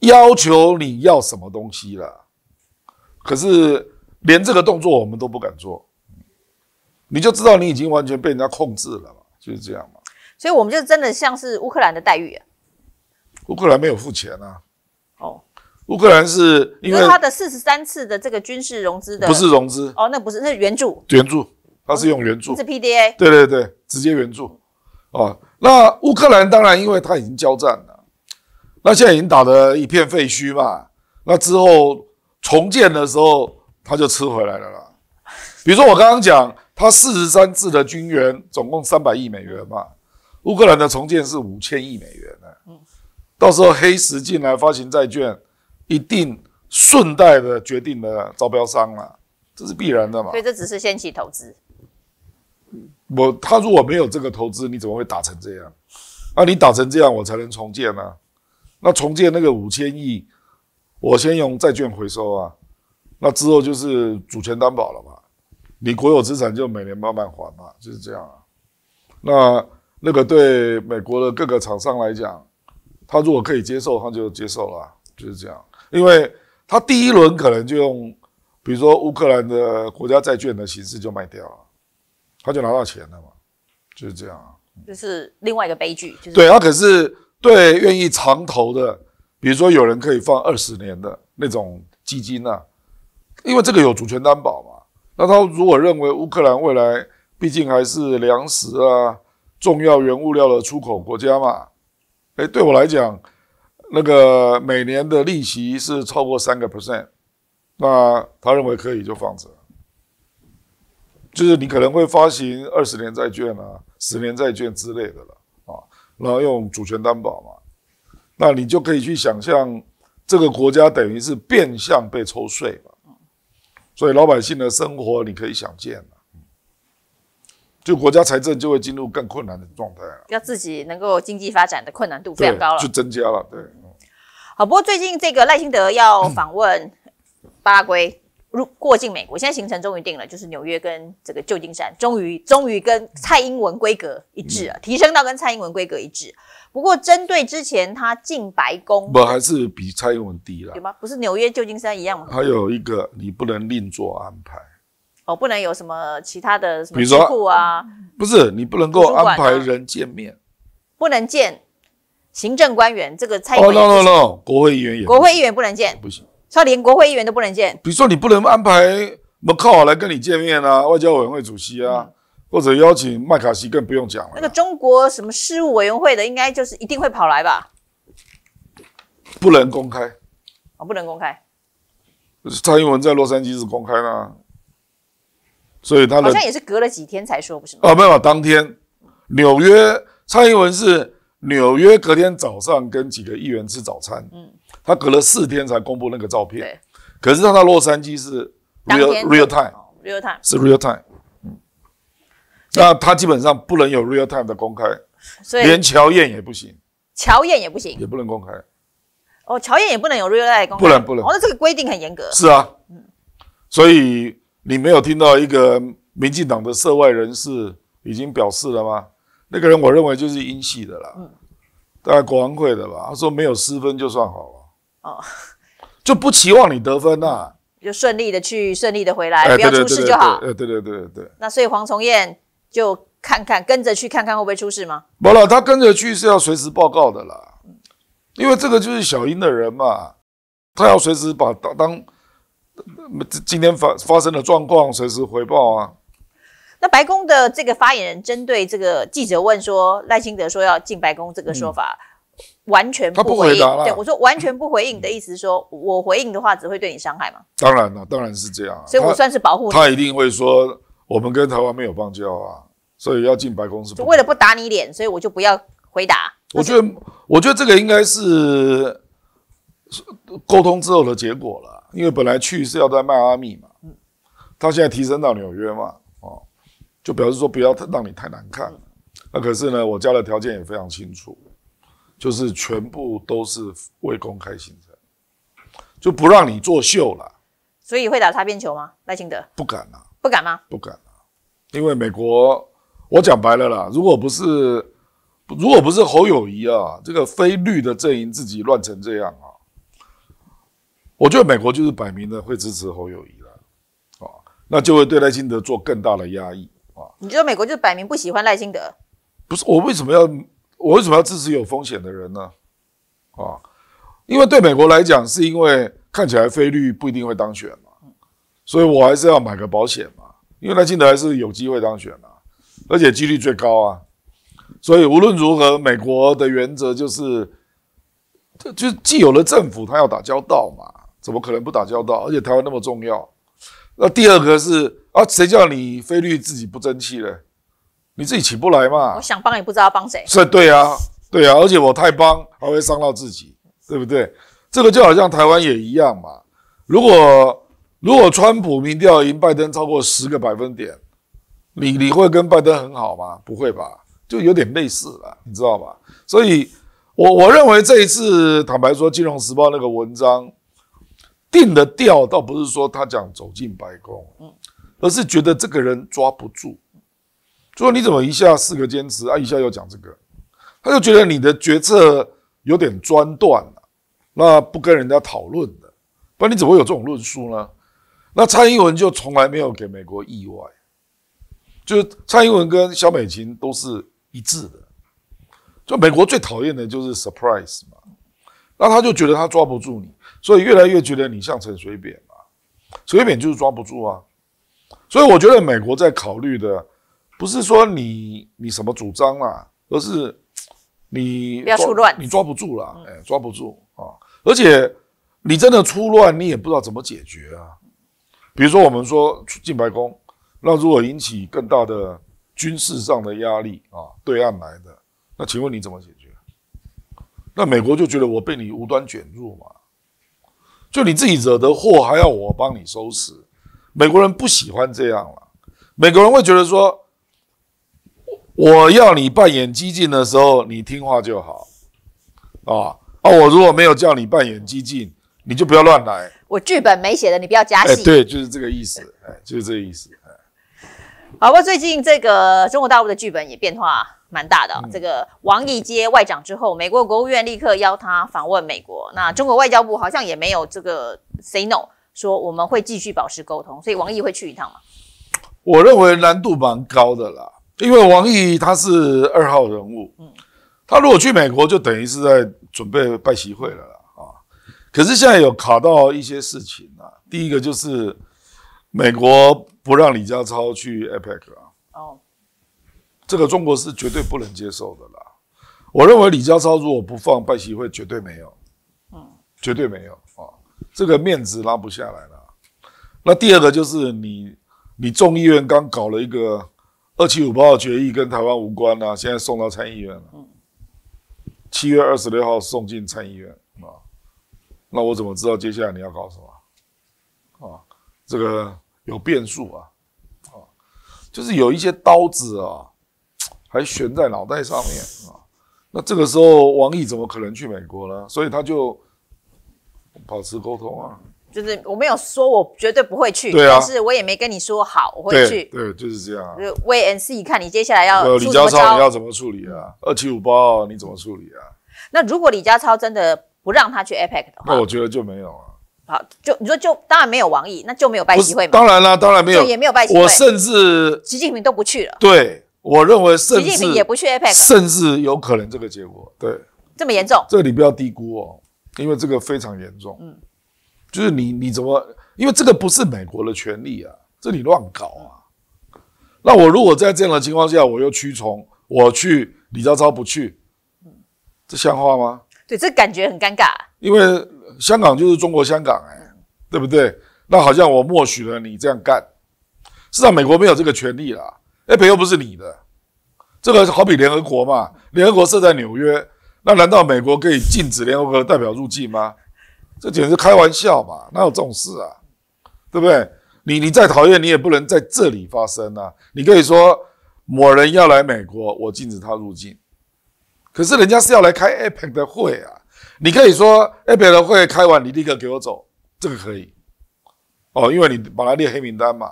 要求你要什么东西了，可是连这个动作我们都不敢做，你就知道你已经完全被人家控制了嘛，就是这样嘛。所以我们就真的像是乌克兰的待遇，乌克兰没有付钱啊。哦，乌克兰是因为他的四十三次的这个军事融资的不是融资哦，那不是是援助援助，他是用援助是 PDA 对对对直接援助啊。那乌克兰当然因为他已经交战了。那现在已经打得一片废墟嘛，那之后重建的时候，他就吃回来了啦。比如说我刚刚讲，他四十三字的军援，总共三百亿美元嘛，乌克兰的重建是五千亿美元呢。嗯，到时候黑石进来发行债券，一定顺带的决定了招标商了，这是必然的嘛。所以这只是先期投资。我他如果没有这个投资，你怎么会打成这样？啊，你打成这样，我才能重建啊。那重建那个五千亿，我先用债券回收啊，那之后就是主权担保了嘛，你国有资产就每年慢慢还嘛，就是这样啊。那那个对美国的各个厂商来讲，他如果可以接受，他就接受了，就是这样。因为他第一轮可能就用，比如说乌克兰的国家债券的形式就卖掉了，他就拿到钱了嘛，就是这样啊。就是另外一个悲剧，就是对啊，可是。对，愿意长投的，比如说有人可以放二十年的那种基金呢，因为这个有主权担保嘛。那他如果认为乌克兰未来毕竟还是粮食啊、重要原物料的出口国家嘛，哎，对我来讲，那个每年的利息是超过三个 percent，那他认为可以就放着，就是你可能会发行二十年债券啊、十年债券之类的了。然后用主权担保嘛，那你就可以去想象，这个国家等于是变相被抽税嘛，所以老百姓的生活你可以想见就国家财政就会进入更困难的状态了，要自己能够经济发展的困难度非常高了，就增加了，对，好，不过最近这个赖清德要访问巴拉圭。入过境美国，现在行程终于定了，就是纽约跟这个旧金山，终于终于跟蔡英文规格一致了，提升到跟蔡英文规格一致。不过针对之前他进白宫，不还是比蔡英文低了？有吗？不是纽约、旧金山一样吗？还有一个，你不能另做安排哦，不能有什么其他的什么智库啊？不是，你不能够安排人见面，不能见行政官员。这个蔡英文哦，no no no，国会议员也国会议员不能见，不行。他连国会议员都不能见。比如说，你不能安排麦克来跟你见面啊，外交委员会主席啊，或者邀请麦卡锡，更不用讲了。那个中国什么事务委员会的，应该就是一定会跑来吧？不能公开，啊，不能公开。蔡英文在洛杉矶是公开啊。所以他好像也是隔了几天才说，不是吗？啊，有，没有，当天，纽约，蔡英文是纽约隔天早上跟几个议员吃早餐，嗯。他隔了四天才公布那个照片，可是他在洛杉矶是 real real time，real time 是 real time，那他基本上不能有 real time 的公开，连乔燕也不行，乔燕也不行，也不能公开，哦，乔燕也不能有 real time 公开，不能不能，哦，那这个规定很严格，是啊，嗯，所以你没有听到一个民进党的涉外人士已经表示了吗？那个人我认为就是英系的啦，嗯，大概国安会的吧，他说没有私分就算好了。哦，就不期望你得分呐，就顺利的去，顺利的回来，不要出事就好。哎，对对对对对。那所以黄崇彦就看看跟着去看看会不会出事吗？不了，他跟着去是要随时报告的啦。因为这个就是小英的人嘛，他要随时把当当今天发发生的状况随时回报啊。那白宫的这个发言人针对这个记者问说赖清德说要进白宫这个说法。完全他不回答了。对我说完全不回应的意思，说我回应的话只会对你伤害吗？当然了，当然是这样。所以我算是保护他一定会说，我们跟台湾没有邦交啊，所以要进白宫是。为了不打你脸，所以我就不要回答。我觉得，我觉得这个应该是沟通之后的结果了，因为本来去是要在迈阿密嘛，他现在提升到纽约嘛，哦，就表示说不要让你太难看了。那可是呢，我加的条件也非常清楚。就是全部都是未公开行程，就不让你作秀了。所以会打擦边球吗？赖清德不敢啊，不敢吗？不敢，因为美国我讲白了啦，如果不是如果不是侯友谊啊，这个非绿的阵营自己乱成这样啊，我觉得美国就是摆明的会支持侯友谊了啊，那就会对赖清德做更大的压抑啊。你觉得美国就是摆明不喜欢赖清德？不是，我为什么要？我为什么要支持有风险的人呢？啊，因为对美国来讲，是因为看起来菲律不一定会当选嘛，所以我还是要买个保险嘛，因为他镜头还是有机会当选嘛，而且几率最高啊。所以无论如何，美国的原则就是，就既有了政府，他要打交道嘛，怎么可能不打交道？而且台湾那么重要。那第二个是啊，谁叫你菲律自己不争气了？你自己起不来嘛？我想帮也不知道帮谁。这对啊，对啊，而且我太帮还会伤到自己，对不对？这个就好像台湾也一样嘛。如果如果川普民调赢拜登超过十个百分点，你你会跟拜登很好吗？不会吧，就有点类似了，你知道吧？所以，我我认为这一次坦白说，《金融时报》那个文章定的调，倒不是说他讲走进白宫，而是觉得这个人抓不住。就说你怎么一下四个坚持啊？一下又讲这个，他就觉得你的决策有点专断了。那不跟人家讨论的，不然你怎么会有这种论述呢？那蔡英文就从来没有给美国意外，就是蔡英文跟萧美琴都是一致的。就美国最讨厌的就是 surprise 嘛，那他就觉得他抓不住你，所以越来越觉得你像陈水扁嘛。水扁就是抓不住啊，所以我觉得美国在考虑的。不是说你你什么主张啦，而是你不要出乱，你抓不住了，哎，抓不住啊！而且你真的出乱，你也不知道怎么解决啊。比如说我们说进白宫，那如果引起更大的军事上的压力啊，对岸来的，那请问你怎么解决？那美国就觉得我被你无端卷入嘛，就你自己惹的祸还要我帮你收拾，美国人不喜欢这样了，美国人会觉得说。我要你扮演激进的时候，你听话就好啊啊！我如果没有叫你扮演激进，你就不要乱来。我剧本没写的，你不要加戏。对，就是这个意思，哎，就是这个意思。哎，好，不过最近这个中国大陆的剧本也变化蛮大的。这个王毅接外长之后，美国国务院立刻邀他访问美国。那中国外交部好像也没有这个 say no，说我们会继续保持沟通，所以王毅会去一趟吗？我认为难度蛮高的啦。因为王毅他是二号人物，他如果去美国，就等于是在准备拜席会了啊。可是现在有卡到一些事情啊。第一个就是美国不让李家超去 APEC 啊，哦，这个中国是绝对不能接受的啦。我认为李家超如果不放拜席会，绝对没有，嗯，绝对没有啊，这个面子拉不下来了。那第二个就是你，你众议院刚搞了一个。二七五八号决议跟台湾无关呐，现在送到参议院了。七月二十六号送进参议院啊，那我怎么知道接下来你要搞什么啊？这个有变数啊，啊，就是有一些刀子啊，还悬在脑袋上面啊。那这个时候王毅怎么可能去美国呢？所以他就保持沟通啊。就是我没有说，我绝对不会去。对啊，是我也没跟你说好，我会去。对，就是这样。就 v NC 看，你接下来要李家超你要怎么处理啊？二七五八，你怎么处理啊？那如果李家超真的不让他去 APEC 的话，那我觉得就没有啊。好，就你说，就当然没有王毅，那就没有拜机会。当然啦，当然没有，也没有拜会。我甚至习近平都不去了。对，我认为习近平也不去 APEC，甚至有可能这个结果。对，这么严重，这你不要低估哦，因为这个非常严重。嗯。就是你你怎么？因为这个不是美国的权利啊，这你乱搞啊！那我如果在这样的情况下，我又屈从，我去，李超超不去，这像话吗？对，这感觉很尴尬。因为香港就是中国香港，哎，对不对？那好像我默许了你这样干，至上，美国没有这个权利啦。a 北又不是你的，这个好比联合国嘛，联合国设在纽约，那难道美国可以禁止联合国的代表入境吗？这简直开玩笑嘛！哪有这种事啊？对不对？你你再讨厌，你也不能在这里发生啊！你可以说某人要来美国，我禁止他入境。可是人家是要来开 APEC 的会啊！你可以说 APEC 的会开完，你立刻给我走，这个可以。哦，因为你把他列黑名单嘛。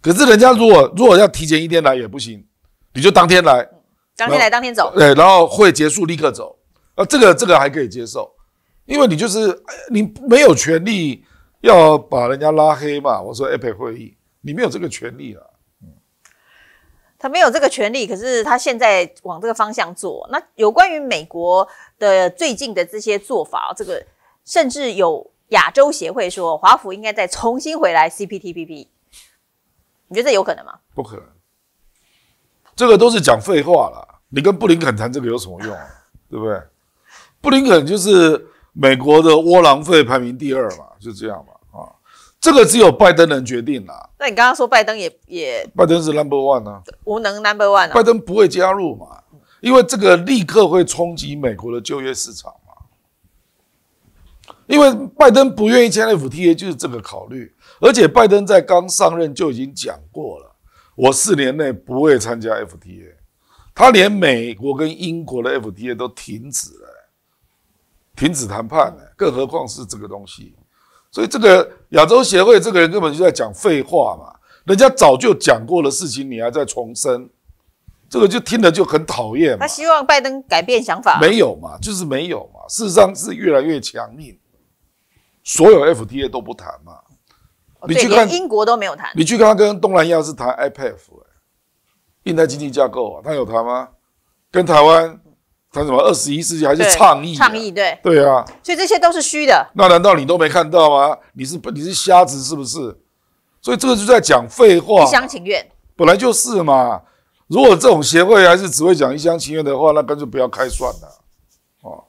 可是人家如果如果要提前一天来也不行，你就当天来，当天来当天走。对，然后会结束立刻走。啊，这个这个还可以接受。因为你就是你没有权利要把人家拉黑嘛？我说 App 会议，你没有这个权利啊。嗯，他没有这个权利，可是他现在往这个方向做。那有关于美国的最近的这些做法，这个甚至有亚洲协会说，华府应该再重新回来 CPTPP。你觉得这有可能吗？不可能，这个都是讲废话了。你跟布林肯谈这个有什么用啊？对不对？布林肯就是。美国的窝囊废排名第二嘛，就这样嘛啊，这个只有拜登能决定啦。那你刚刚说拜登也也，拜登是 number one 啊，无能 number one 啊。拜登不会加入嘛，因为这个立刻会冲击美国的就业市场嘛。因为拜登不愿意签 FTA，就是这个考虑。而且拜登在刚上任就已经讲过了，我四年内不会参加 FTA。他连美国跟英国的 FTA 都停止了。停止谈判了，更何况是这个东西。所以这个亚洲协会这个人根本就在讲废话嘛，人家早就讲过的事情，你还在重申，这个就听了就很讨厌。他希望拜登改变想法，没有嘛，就是没有嘛。事实上是越来越强硬，所有 FTA 都不谈嘛。你去看英国都没有谈，你去看他跟东南亚是谈 IPF，印太经济架构啊，他有谈吗？跟台湾？谈什么二十一世纪还是倡议？倡议对对啊，所以这些都是虚的。那难道你都没看到吗？你是你是瞎子是不是？所以这个就在讲废话，一厢情愿。本来就是嘛。如果这种协会还是只会讲一厢情愿的话，那干脆不要开算了。哦，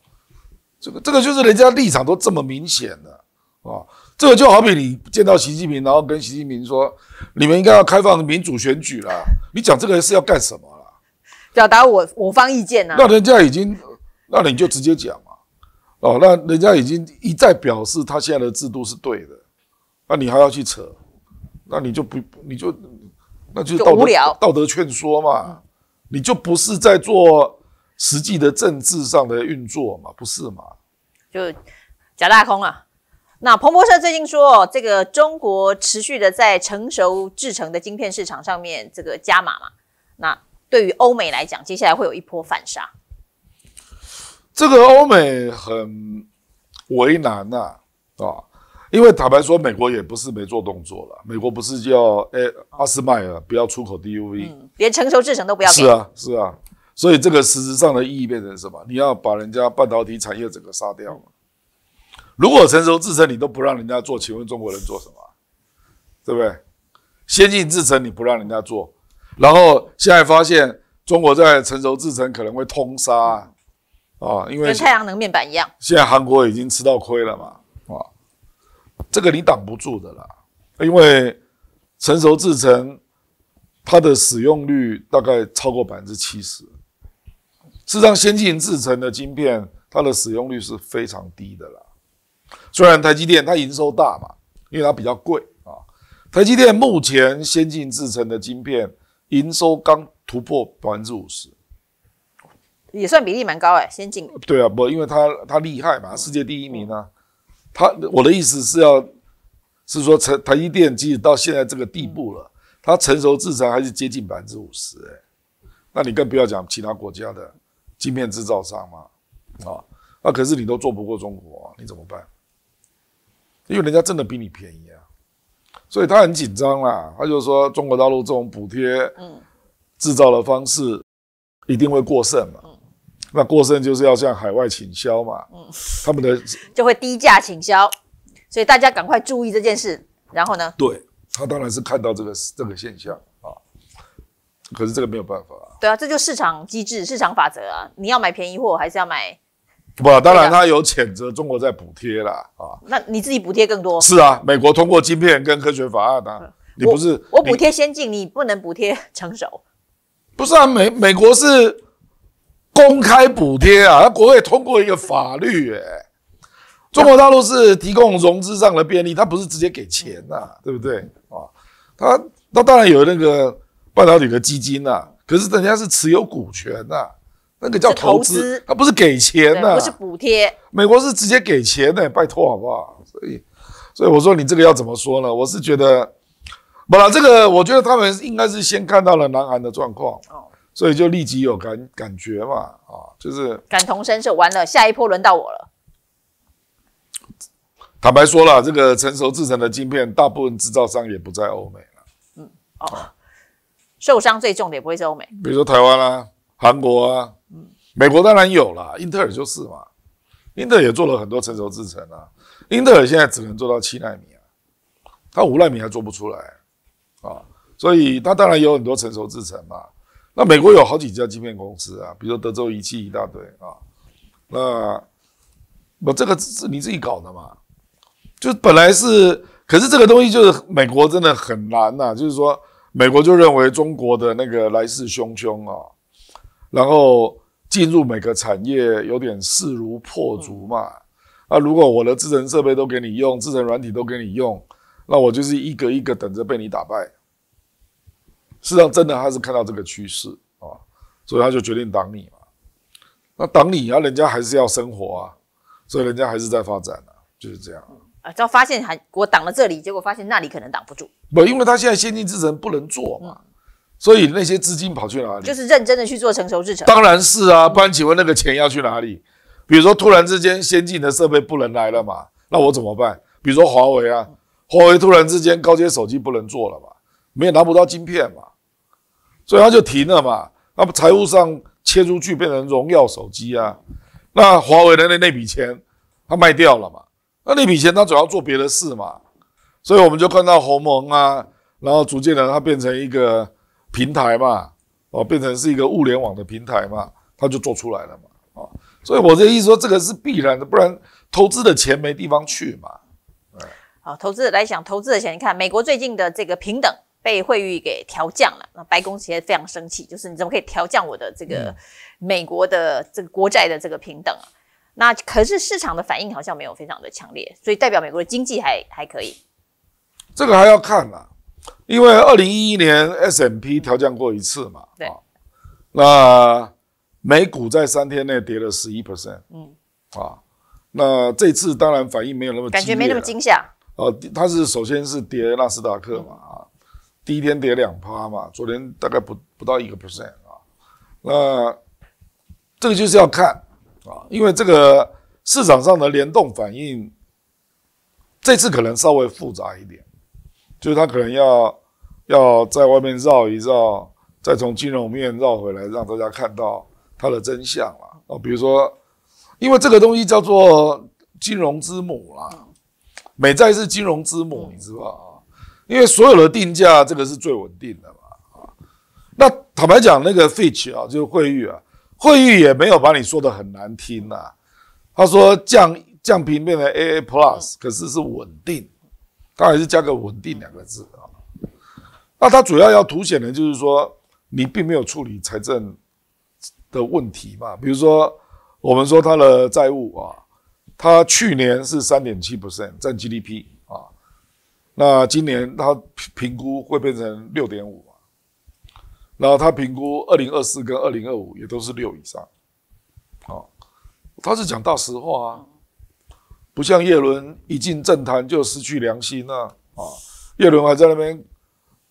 这个这个就是人家立场都这么明显了啊。这个就好比你见到习近平，然后跟习近平说，你们应该要开放民主选举啦。你讲这个是要干什么？表达我我方意见呢？那人家已经，那你就直接讲嘛，哦，那人家已经一再表示他现在的制度是对的，那你还要去扯？那你就不，你就那就道德道德劝说嘛，你就不是在做实际的政治上的运作嘛，不是嘛？就假大空啊。那彭博社最近说，这个中国持续的在成熟制程的晶片市场上面这个加码嘛，那。对于欧美来讲，接下来会有一波反杀。这个欧美很为难呐，啊，因为坦白说，美国也不是没做动作了。美国不是叫哎阿斯麦啊，不要出口 DUV，连成熟制程都不要。是啊，是啊。所以这个实质上的意义变成什么？你要把人家半导体产业整个杀掉嘛？如果成熟制程你都不让人家做，请问中国人做什么？对不对？先进制程你不让人家做？然后现在发现，中国在成熟制程可能会通杀，啊，因为跟太阳能面板一样，现在韩国已经吃到亏了嘛，啊，这个你挡不住的啦，因为成熟制程它的使用率大概超过百分之七十，事实上，先进制程的晶片它的使用率是非常低的啦，虽然台积电它营收大嘛，因为它比较贵啊，台积电目前先进制程的晶片。营收刚突破百分之五十，也算比例蛮高哎，先进。对啊，不，因为他他厉害嘛，世界第一名啊。他我的意思是要，是说成台积电即使到现在这个地步了，它成熟制程还是接近百分之五十哎。那你更不要讲其他国家的晶片制造商嘛，啊，那可是你都做不过中国，你怎么办？因为人家真的比你便宜。啊。所以他很紧张啦，他就说中国大陆这种补贴，嗯，制造的方式，一定会过剩嘛，嗯，那过剩就是要向海外倾销嘛，嗯，他们的 就会低价倾销，所以大家赶快注意这件事，然后呢，对，他当然是看到这个这个现象啊，可是这个没有办法啊，对啊，这就市场机制、市场法则啊，你要买便宜货还是要买？不，当然他有谴责中国在补贴啦。啊。那你自己补贴更多？是啊，美国通过晶片跟科学法案啊，你不是我补贴先进，你不能补贴成熟。不是啊，美美国是公开补贴啊，他国会通过一个法律，诶中国大陆是提供融资上的便利，他不是直接给钱呐，对不对啊？他那当然有那个半导体的基金呐，可是人家是持有股权呐。那个叫投资，它不是给钱的，不是补贴。美国是直接给钱的，拜托好不好？所以，所以我说你这个要怎么说呢？我是觉得，不了，这个我觉得他们应该是先看到了南韩的状况，哦，所以就立即有感感觉嘛，啊，就是感同身受。完了，下一波轮到我了。坦白说了，这个成熟制成的晶片，大部分制造商也不在欧美了。嗯，哦，受伤最重的也不会是欧美，比如说台湾啦，韩国啊。美国当然有了，英特尔就是嘛，英特尔也做了很多成熟制程啊，英特尔现在只能做到七纳米啊，它五纳米还做不出来啊，所以它当然有很多成熟制程嘛。那美国有好几家芯片公司啊，比如德州仪器一大堆啊，那我这个是你自己搞的嘛？就本来是，可是这个东西就是美国真的很难呐，就是说美国就认为中国的那个来势汹汹啊，然后。进入每个产业有点势如破竹嘛？啊，如果我的智能设备都给你用，智能软体都给你用，那我就是一个一个等着被你打败。事实上，真的他是看到这个趋势啊，所以他就决定挡你嘛。那挡你啊，人家还是要生活啊，所以人家还是在发展啊，就是这样。啊，只要发现还我挡了这里，结果发现那里可能挡不住。不，因为他现在先进智能不能做嘛。所以那些资金跑去哪里？就是认真的去做成熟市场。当然是啊，不然请问那个钱要去哪里？比如说突然之间先进的设备不能来了嘛，那我怎么办？比如说华为啊，华为突然之间高阶手机不能做了嘛，没有拿不到晶片嘛，所以它就停了嘛。那么财务上切出去变成荣耀手机啊，那华为的那那笔钱它卖掉了嘛，那那笔钱它总要做别的事嘛，所以我们就看到鸿蒙啊，然后逐渐的它变成一个。平台嘛，哦，变成是一个物联网的平台嘛，它就做出来了嘛，啊，所以我的意思说，这个是必然的，不然投资的钱没地方去嘛。啊，好，投资来想，投资的钱，你看美国最近的这个平等被汇率给调降了，那白宫其实非常生气，就是你怎么可以调降我的这个美国的这个国债的这个平等？那可是市场的反应好像没有非常的强烈，所以代表美国的经济还还可以。这个还要看嘛。因为二零一一年 S M P 调降过一次嘛，对，那美股在三天内跌了十一 percent，嗯，啊，那这次当然反应没有那么，感觉没那么惊吓，呃，它是首先是跌纳斯达克嘛，啊，第一天跌两趴嘛，昨天大概不不到一个 percent 啊，那这个就是要看啊，因为这个市场上的联动反应，这次可能稍微复杂一点。就是他可能要要在外面绕一绕，再从金融面绕回来，让大家看到它的真相啦。哦，比如说，因为这个东西叫做金融之母啦，美债是金融之母，你知道啊？因为所有的定价，这个是最稳定的嘛。啊，那坦白讲，那个 Fitch 啊，就是惠誉啊，惠誉也没有把你说的很难听呐。他说降降平变成 AA Plus，可是是稳定。当然是加个稳定两个字啊，那它主要要凸显的，就是说你并没有处理财政的问题嘛。比如说我们说他的债务啊，他去年是三点七 percent 占 GDP 啊，那今年他评估会变成六点五啊，然后他评估二零二四跟二零二五也都是六以上啊，他是讲大实话啊。不像叶伦一进政坛就失去良心了啊！叶伦还在那边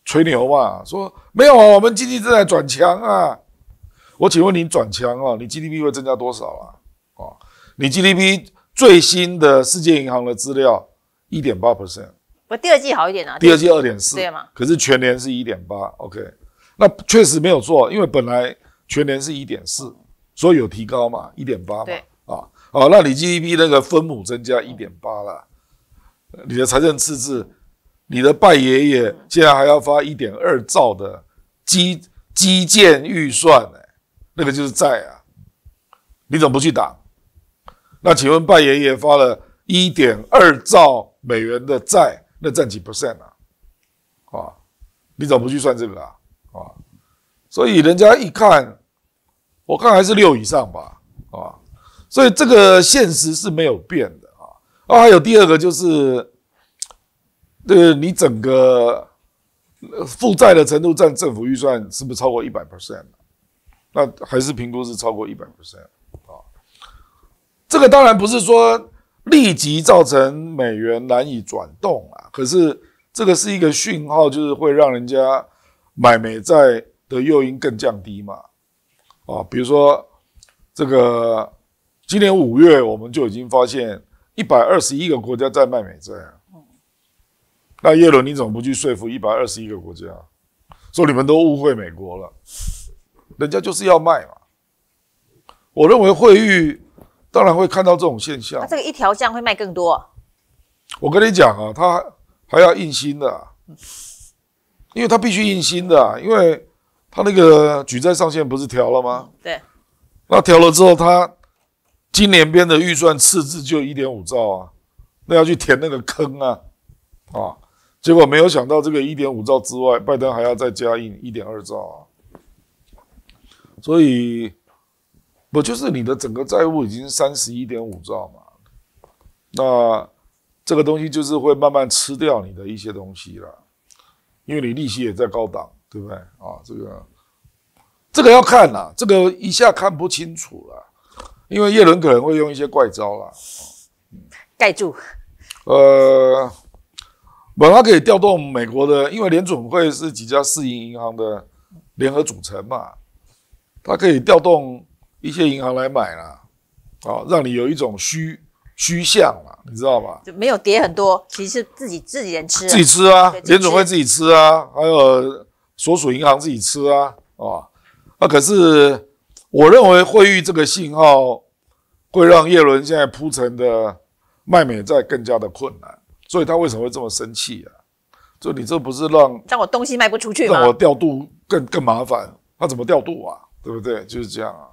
吹牛嘛，说没有啊，我们经济正在转强啊！我请问你转强啊，你 GDP 会增加多少啊？啊，你 GDP 最新的世界银行的资料一点八 percent，我第二季好一点啊，第二季二点四对嘛，可是全年是一点八，OK，那确实没有错，因为本来全年是一点四，所以有提高嘛，一点八嘛。对。哦，那你 GDP 那个分母增加一点八了，你的财政赤字，你的拜爷爷竟然还要发一点二兆的基基建预算，呢，那个就是债啊，你怎么不去打？那请问拜爷爷发了一点二兆美元的债，那占几 percent 啊？啊，你怎么不去算这个啊？啊，所以人家一看，我看还是六以上吧。所以这个现实是没有变的啊！啊，还有第二个就是，呃，你整个负债的程度占政府预算是不是超过一百 percent 那还是评估是超过一百 percent 啊？这个当然不是说立即造成美元难以转动啊，可是这个是一个讯号，就是会让人家买美债的诱因更降低嘛？啊，比如说这个。今年五月我们就已经发现一百二十一个国家在卖美债那耶伦你怎么不去说服一百二十一个国家，说你们都误会美国了，人家就是要卖嘛。我认为会议当然会看到这种现象。他这个一条降会卖更多。我跟你讲啊，他还要印新的，因为他必须印新的，因为他那个举债上限不是调了吗？对。那调了之后他。今年编的预算赤字就一点五兆啊，那要去填那个坑啊啊！结果没有想到，这个一点五兆之外，拜登还要再加印一点二兆啊。所以，不就是你的整个债务已经三十一点五兆嘛？那这个东西就是会慢慢吃掉你的一些东西了，因为你利息也在高档，对不对啊？这个，这个要看啦，这个一下看不清楚了。因为叶伦可能会用一些怪招啦，盖住。呃，本来可以调动美国的，因为联准会是几家私营银行的联合组成嘛，它可以调动一些银行来买啦，啊，让你有一种虚虚象嘛，你知道吧？就没有叠很多，其实自己自己人吃，自己吃啊，联准会自己吃啊，还有所属银行自己吃啊，啊，那可是。我认为汇率这个信号会让叶伦现在铺成的卖美债更加的困难，所以他为什么会这么生气啊？就你这不是让让我东西卖不出去吗？让我调度更更麻烦，他怎么调度啊？对不对？就是这样啊。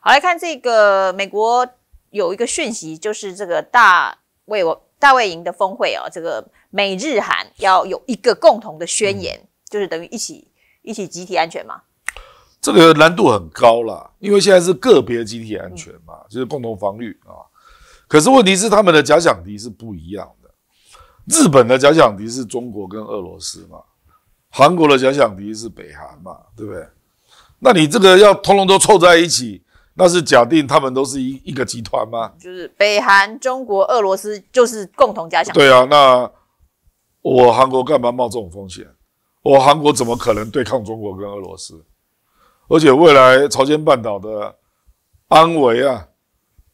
好，来看这个美国有一个讯息，就是这个大卫我大卫营的峰会啊，这个美日韩要有一个共同的宣言，就是等于一起一起集体安全嘛。这个难度很高啦，因为现在是个别集体安全嘛，就是共同防御啊。可是问题是他们的假想敌是不一样的，日本的假想敌是中国跟俄罗斯嘛，韩国的假想敌是北韩嘛，对不对？那你这个要通通都凑在一起，那是假定他们都是一一个集团吗？就是北韩、中国、俄罗斯就是共同假想。敌。对啊，那我韩国干嘛冒这种风险？我韩国怎么可能对抗中国跟俄罗斯？而且未来朝鲜半岛的安危啊，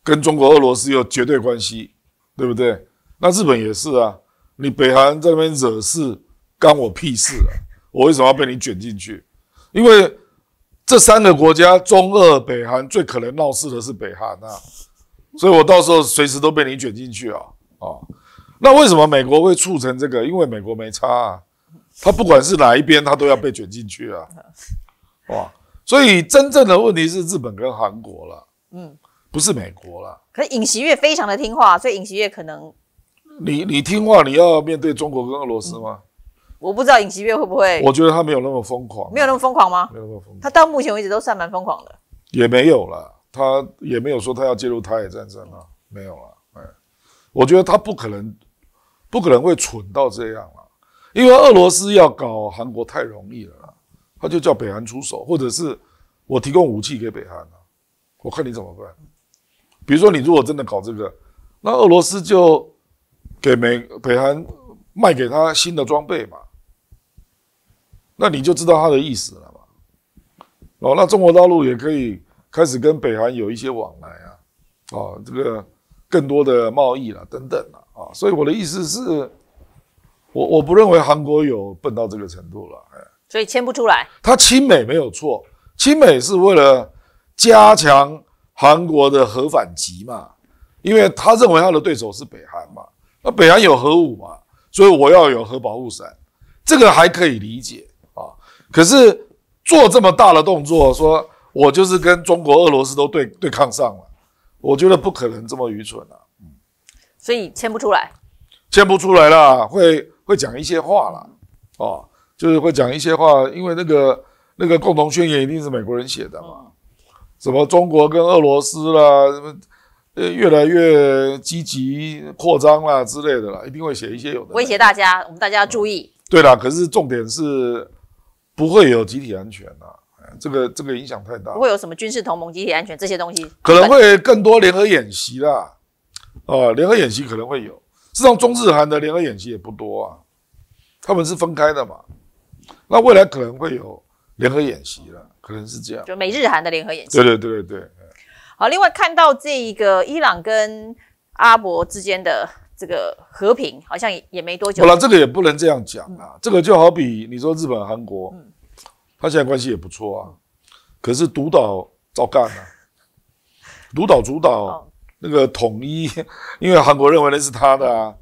跟中国、俄罗斯有绝对关系，对不对？那日本也是啊。你北韩在那边惹事，干我屁事啊！我为什么要被你卷进去？因为这三个国家，中、俄、北韩，最可能闹事的是北韩啊。所以我到时候随时都被你卷进去啊啊！那为什么美国会促成这个？因为美国没差啊，他不管是哪一边，他都要被卷进去啊！哇！所以真正的问题是日本跟韩国了，嗯，不是美国了。可是尹锡悦非常的听话，所以尹锡悦可能，你你听话，你要面对中国跟俄罗斯吗？我不知道尹锡悦会不会，我觉得他没有那么疯狂，没有那么疯狂吗？没有那么疯狂，他到目前为止都算蛮疯狂的，也没有了，他也没有说他要介入台海战争了，没有了，哎，我觉得他不可能，不可能会蠢到这样了，因为俄罗斯要搞韩国太容易了。他就叫北韩出手，或者是我提供武器给北韩啊，我看你怎么办。比如说你如果真的搞这个，那俄罗斯就给美北韩卖给他新的装备嘛，那你就知道他的意思了嘛。哦，那中国大陆也可以开始跟北韩有一些往来啊，啊，这个更多的贸易了等等啊，所以我的意思是，我我不认为韩国有笨到这个程度了，哎。所以签不出来，他亲美没有错，亲美是为了加强韩国的核反击嘛，因为他认为他的对手是北韩嘛，那北韩有核武嘛，所以我要有核保护伞，这个还可以理解啊。可是做这么大的动作，说我就是跟中国、俄罗斯都对对抗上了，我觉得不可能这么愚蠢啊。嗯，所以签不出来，签不出来啦，会会讲一些话啦。哦。就是会讲一些话，因为那个那个共同宣言一定是美国人写的嘛，什么中国跟俄罗斯啦，什么呃越来越积极扩张啦之类的啦，一定会写一些有的威胁大家，我们大家要注意。对啦，可是重点是不会有集体安全呐，这个这个影响太大，不会有什么军事同盟、集体安全这些东西，可能会更多联合演习啦，啊，联合演习可能会有，事实上中日韩的联合演习也不多啊，他们是分开的嘛。那未来可能会有联合演习了，可能是这样，就美日韩的联合演习。对对对对对，好。另外看到这一个伊朗跟阿伯之间的这个和平，好像也也没多久。不了，这个也不能这样讲啊。这个就好比你说日本韩国，嗯，他现在关系也不错啊，可是独岛照干啊，独岛主岛那个统一，因为韩国认为那是他的啊。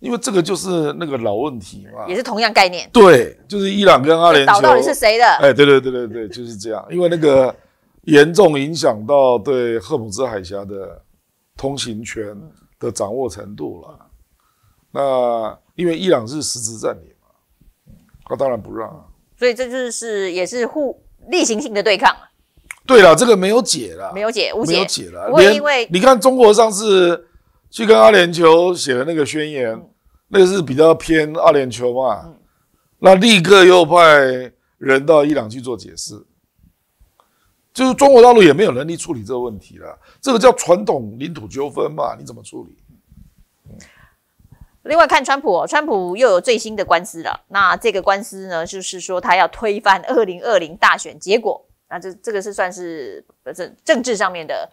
因为这个就是那个老问题嘛，也是同样概念。对，就是伊朗跟阿联酋到底是谁的？哎，对对对对对，就是这样。因为那个严重影响到对赫姆兹海峡的通行权的掌握程度了。那因为伊朗是实质占领嘛，他当然不让。所以这就是也是互例行性的对抗对了，这个没有解了，没有解，没有解了。因为你看中国上次。去跟阿联酋写的那个宣言，那是比较偏阿联酋嘛？那立刻又派人到伊朗去做解释，就是中国大陆也没有能力处理这个问题了。这个叫传统领土纠纷嘛？你怎么处理？另外看川普，川普又有最新的官司了。那这个官司呢，就是说他要推翻二零二零大选结果。那这这个是算是政政治上面的。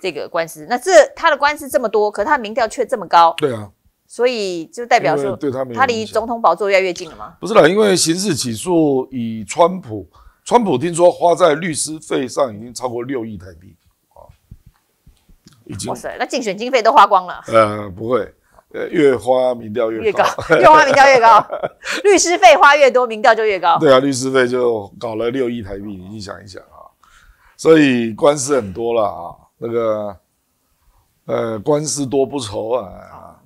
这个官司，那这他的官司这么多，可他民调却这么高，对啊，所以就代表说，他离总统宝座越来越近了吗？不是啦，因为刑事起诉以川普，川普听说花在律师费上已经超过六亿台币已经。哇塞，那竞选经费都花光了。呃，不会，呃，越花民调越越高，越花民调越高，律师费花越多，民调就越高。对啊，律师费就搞了六亿台币，你想一想啊，所以官司很多了啊。那个，呃，官司多不愁啊！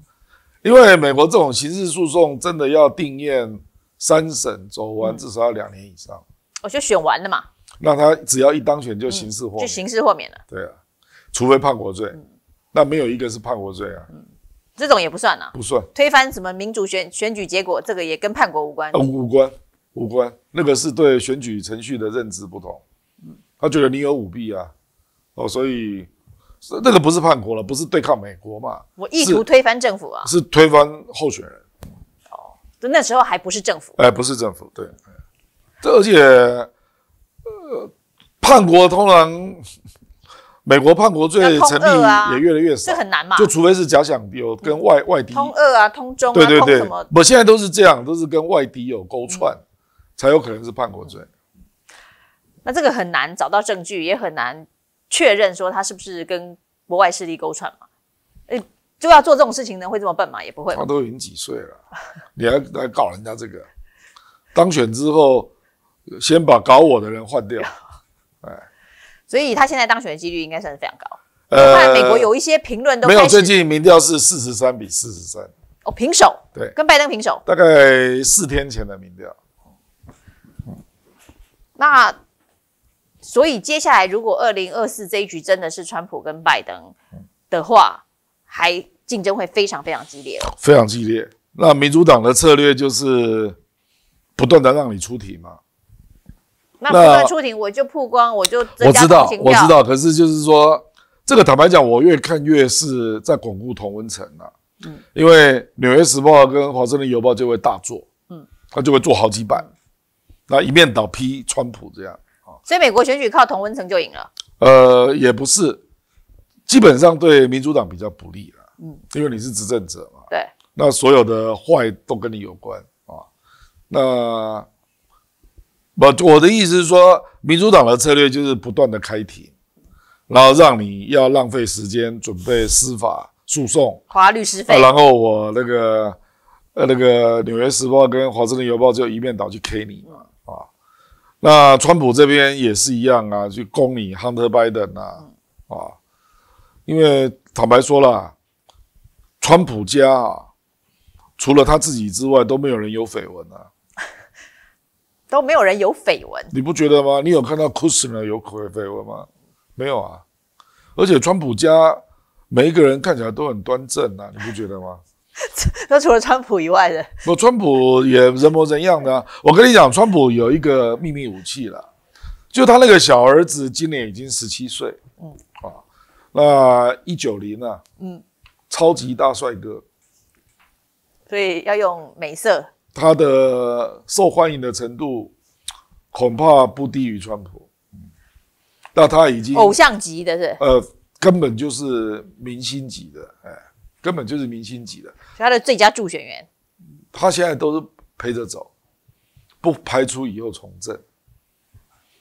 因为美国这种刑事诉讼真的要定验三审走完，至少要两年以上。我就选完了嘛。那他只要一当选就刑事获就刑事豁免了。对啊，除非叛国罪，那没有一个是叛国罪啊。这种也不算啊。不算推翻什么民主选选举结果，这个也跟叛国无关。无关无关，那个是对选举程序的认知不同。嗯，他觉得你有舞弊啊。哦，所以那个不是叛国了，不是对抗美国嘛？我意图推翻政府啊！是推翻候选人。哦，就那时候还不是政府。哎，不是政府，对。而且，呃，叛国通常美国叛国罪成立也越来越少，这很难嘛？就除非是假想有跟外外敌通二啊，通中啊，对对对，我现在都是这样，都是跟外敌有勾串，才有可能是叛国罪。那这个很难找到证据，也很难。确认说他是不是跟国外势力勾串嘛？哎，就要做这种事情呢，会这么笨吗？也不会。他都已经几岁了，你还来搞人家这个？当选之后，先把搞我的人换掉。所以他现在当选的几率应该算是非常高。呃，美国有一些评论都……没有，最近民调是四十三比四十三，哦，平手，对，跟拜登平手，大概四天前的民调。那。所以接下来，如果二零二四这一局真的是川普跟拜登的话，还竞争会非常非常激烈，非常激烈。那民主党的策略就是不断的让你出庭嘛，那不断出庭，我就曝光，我就增加我知道，我知道。可是就是说，这个坦白讲，我越看越是在巩固同温层啊。嗯，因为《纽约时报》跟《华盛顿邮报》就会大做，嗯，他就会做好几版，那一面倒批川普这样。所以美国选举靠同温层就赢了？呃，也不是，基本上对民主党比较不利了。嗯，因为你是执政者嘛。对。那所有的坏都跟你有关啊。那我我的意思是说，民主党的策略就是不断的开庭，然后让你要浪费时间准备司法诉讼，花律师费。啊，然后我那个呃那个《纽约时报》跟《华盛顿邮报》就一面倒去 K 你嘛。那川普这边也是一样啊，去攻你 Hunter Biden 啊，因为坦白说了，川普家除了他自己之外都没有人有绯闻啊，都没有人有绯闻，你不觉得吗？你有看到 u s h CUSHION 有绯闻吗？没有啊，而且川普家每一个人看起来都很端正啊，你不觉得吗？那除了川普以外的，不，川普也人模人样的。我跟你讲，川普有一个秘密武器了，就他那个小儿子，今年已经十七岁，嗯，啊，那一九零呢，嗯，超级大帅哥，所以要用美色，他的受欢迎的程度恐怕不低于川普，那他已经偶像级的是，呃，根本就是明星级的，哎。根本就是明星级的，他的最佳助选员，他现在都是陪着走，不排除以后从政，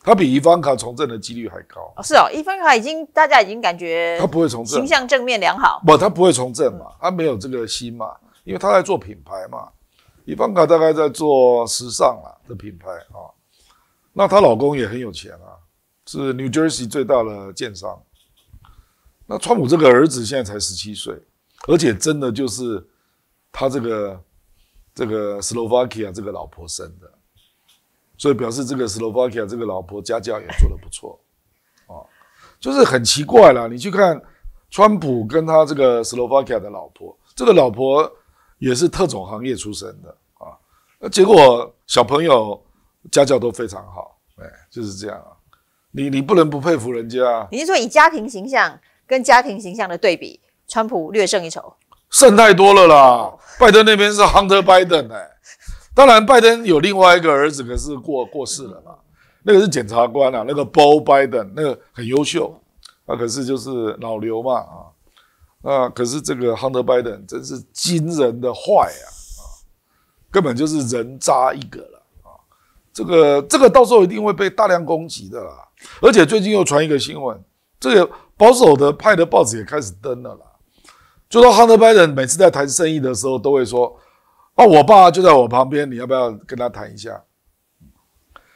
他比伊方卡从政的几率还高。哦，是哦，伊方卡已经大家已经感觉他不会从政，形象正面良好。不，他不会从政嘛，他没有这个心嘛，因为他在做品牌嘛。伊方卡大概在做时尚啊的品牌啊，那她老公也很有钱啊，是 New Jersey 最大的建商。那川普这个儿子现在才十七岁。而且真的就是他这个这个 Slovakia 这个老婆生的，所以表示这个 Slovakia 这个老婆家教也做的不错，啊，就是很奇怪啦，你去看川普跟他这个 Slovakia 的老婆，这个老婆也是特种行业出身的啊，结果小朋友家教都非常好，哎，就是这样啊。你你不能不佩服人家。你是说以家庭形象跟家庭形象的对比？川普略胜一筹，胜太多了啦！拜登那边是 Hunter Biden 哎，当然拜登有另外一个儿子，可是过过世了嘛，那个是检察官啊，那个 b o a Biden 那个很优秀啊，可是就是老刘嘛啊啊，可是这个 Hunter Biden 真是惊人的坏啊啊，根本就是人渣一个了啊！这个这个到时候一定会被大量攻击的啦。而且最近又传一个新闻，这个保守的派的报纸也开始登了啦。就说 i 德拜登每次在谈生意的时候，都会说：“啊，我爸就在我旁边，你要不要跟他谈一下？”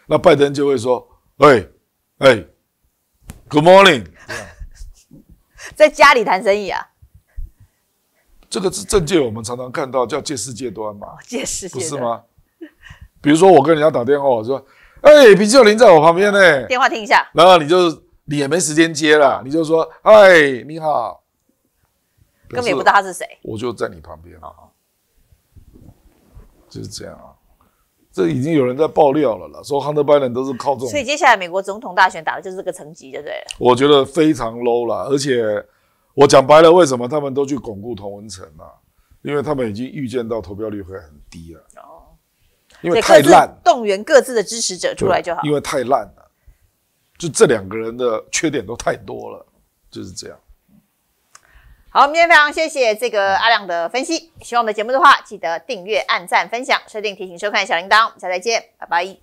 那拜登就会说：“哎，哎，Good morning，在家里谈生意啊？这个是政界，我们常常看到叫借势界端嘛，借势不是吗？比如说我跟人家打电话我说：“哎，比基林在我旁边呢，电话听一下。”然后你就你也没时间接了，你就说：“哎，你好。”根本也不知道他是谁，我就在你旁边啊，就是这样啊。这已经有人在爆料了啦，说汉德拜恩都是靠这种。所以接下来美国总统大选打的就是这个层级，对不对？我觉得非常 low 了，而且我讲白了，为什么他们都去巩固同文层啊？因为他们已经预见到投票率会很低了。哦，因为太烂，动员各自的支持者出来就好。因为太烂了，就这两个人的缺点都太多了，就是这样。好，今天非常谢谢这个阿亮的分析。喜欢我们的节目的话，记得订阅、按赞、分享、设定提醒、收看小铃铛。我们下次再见，拜拜。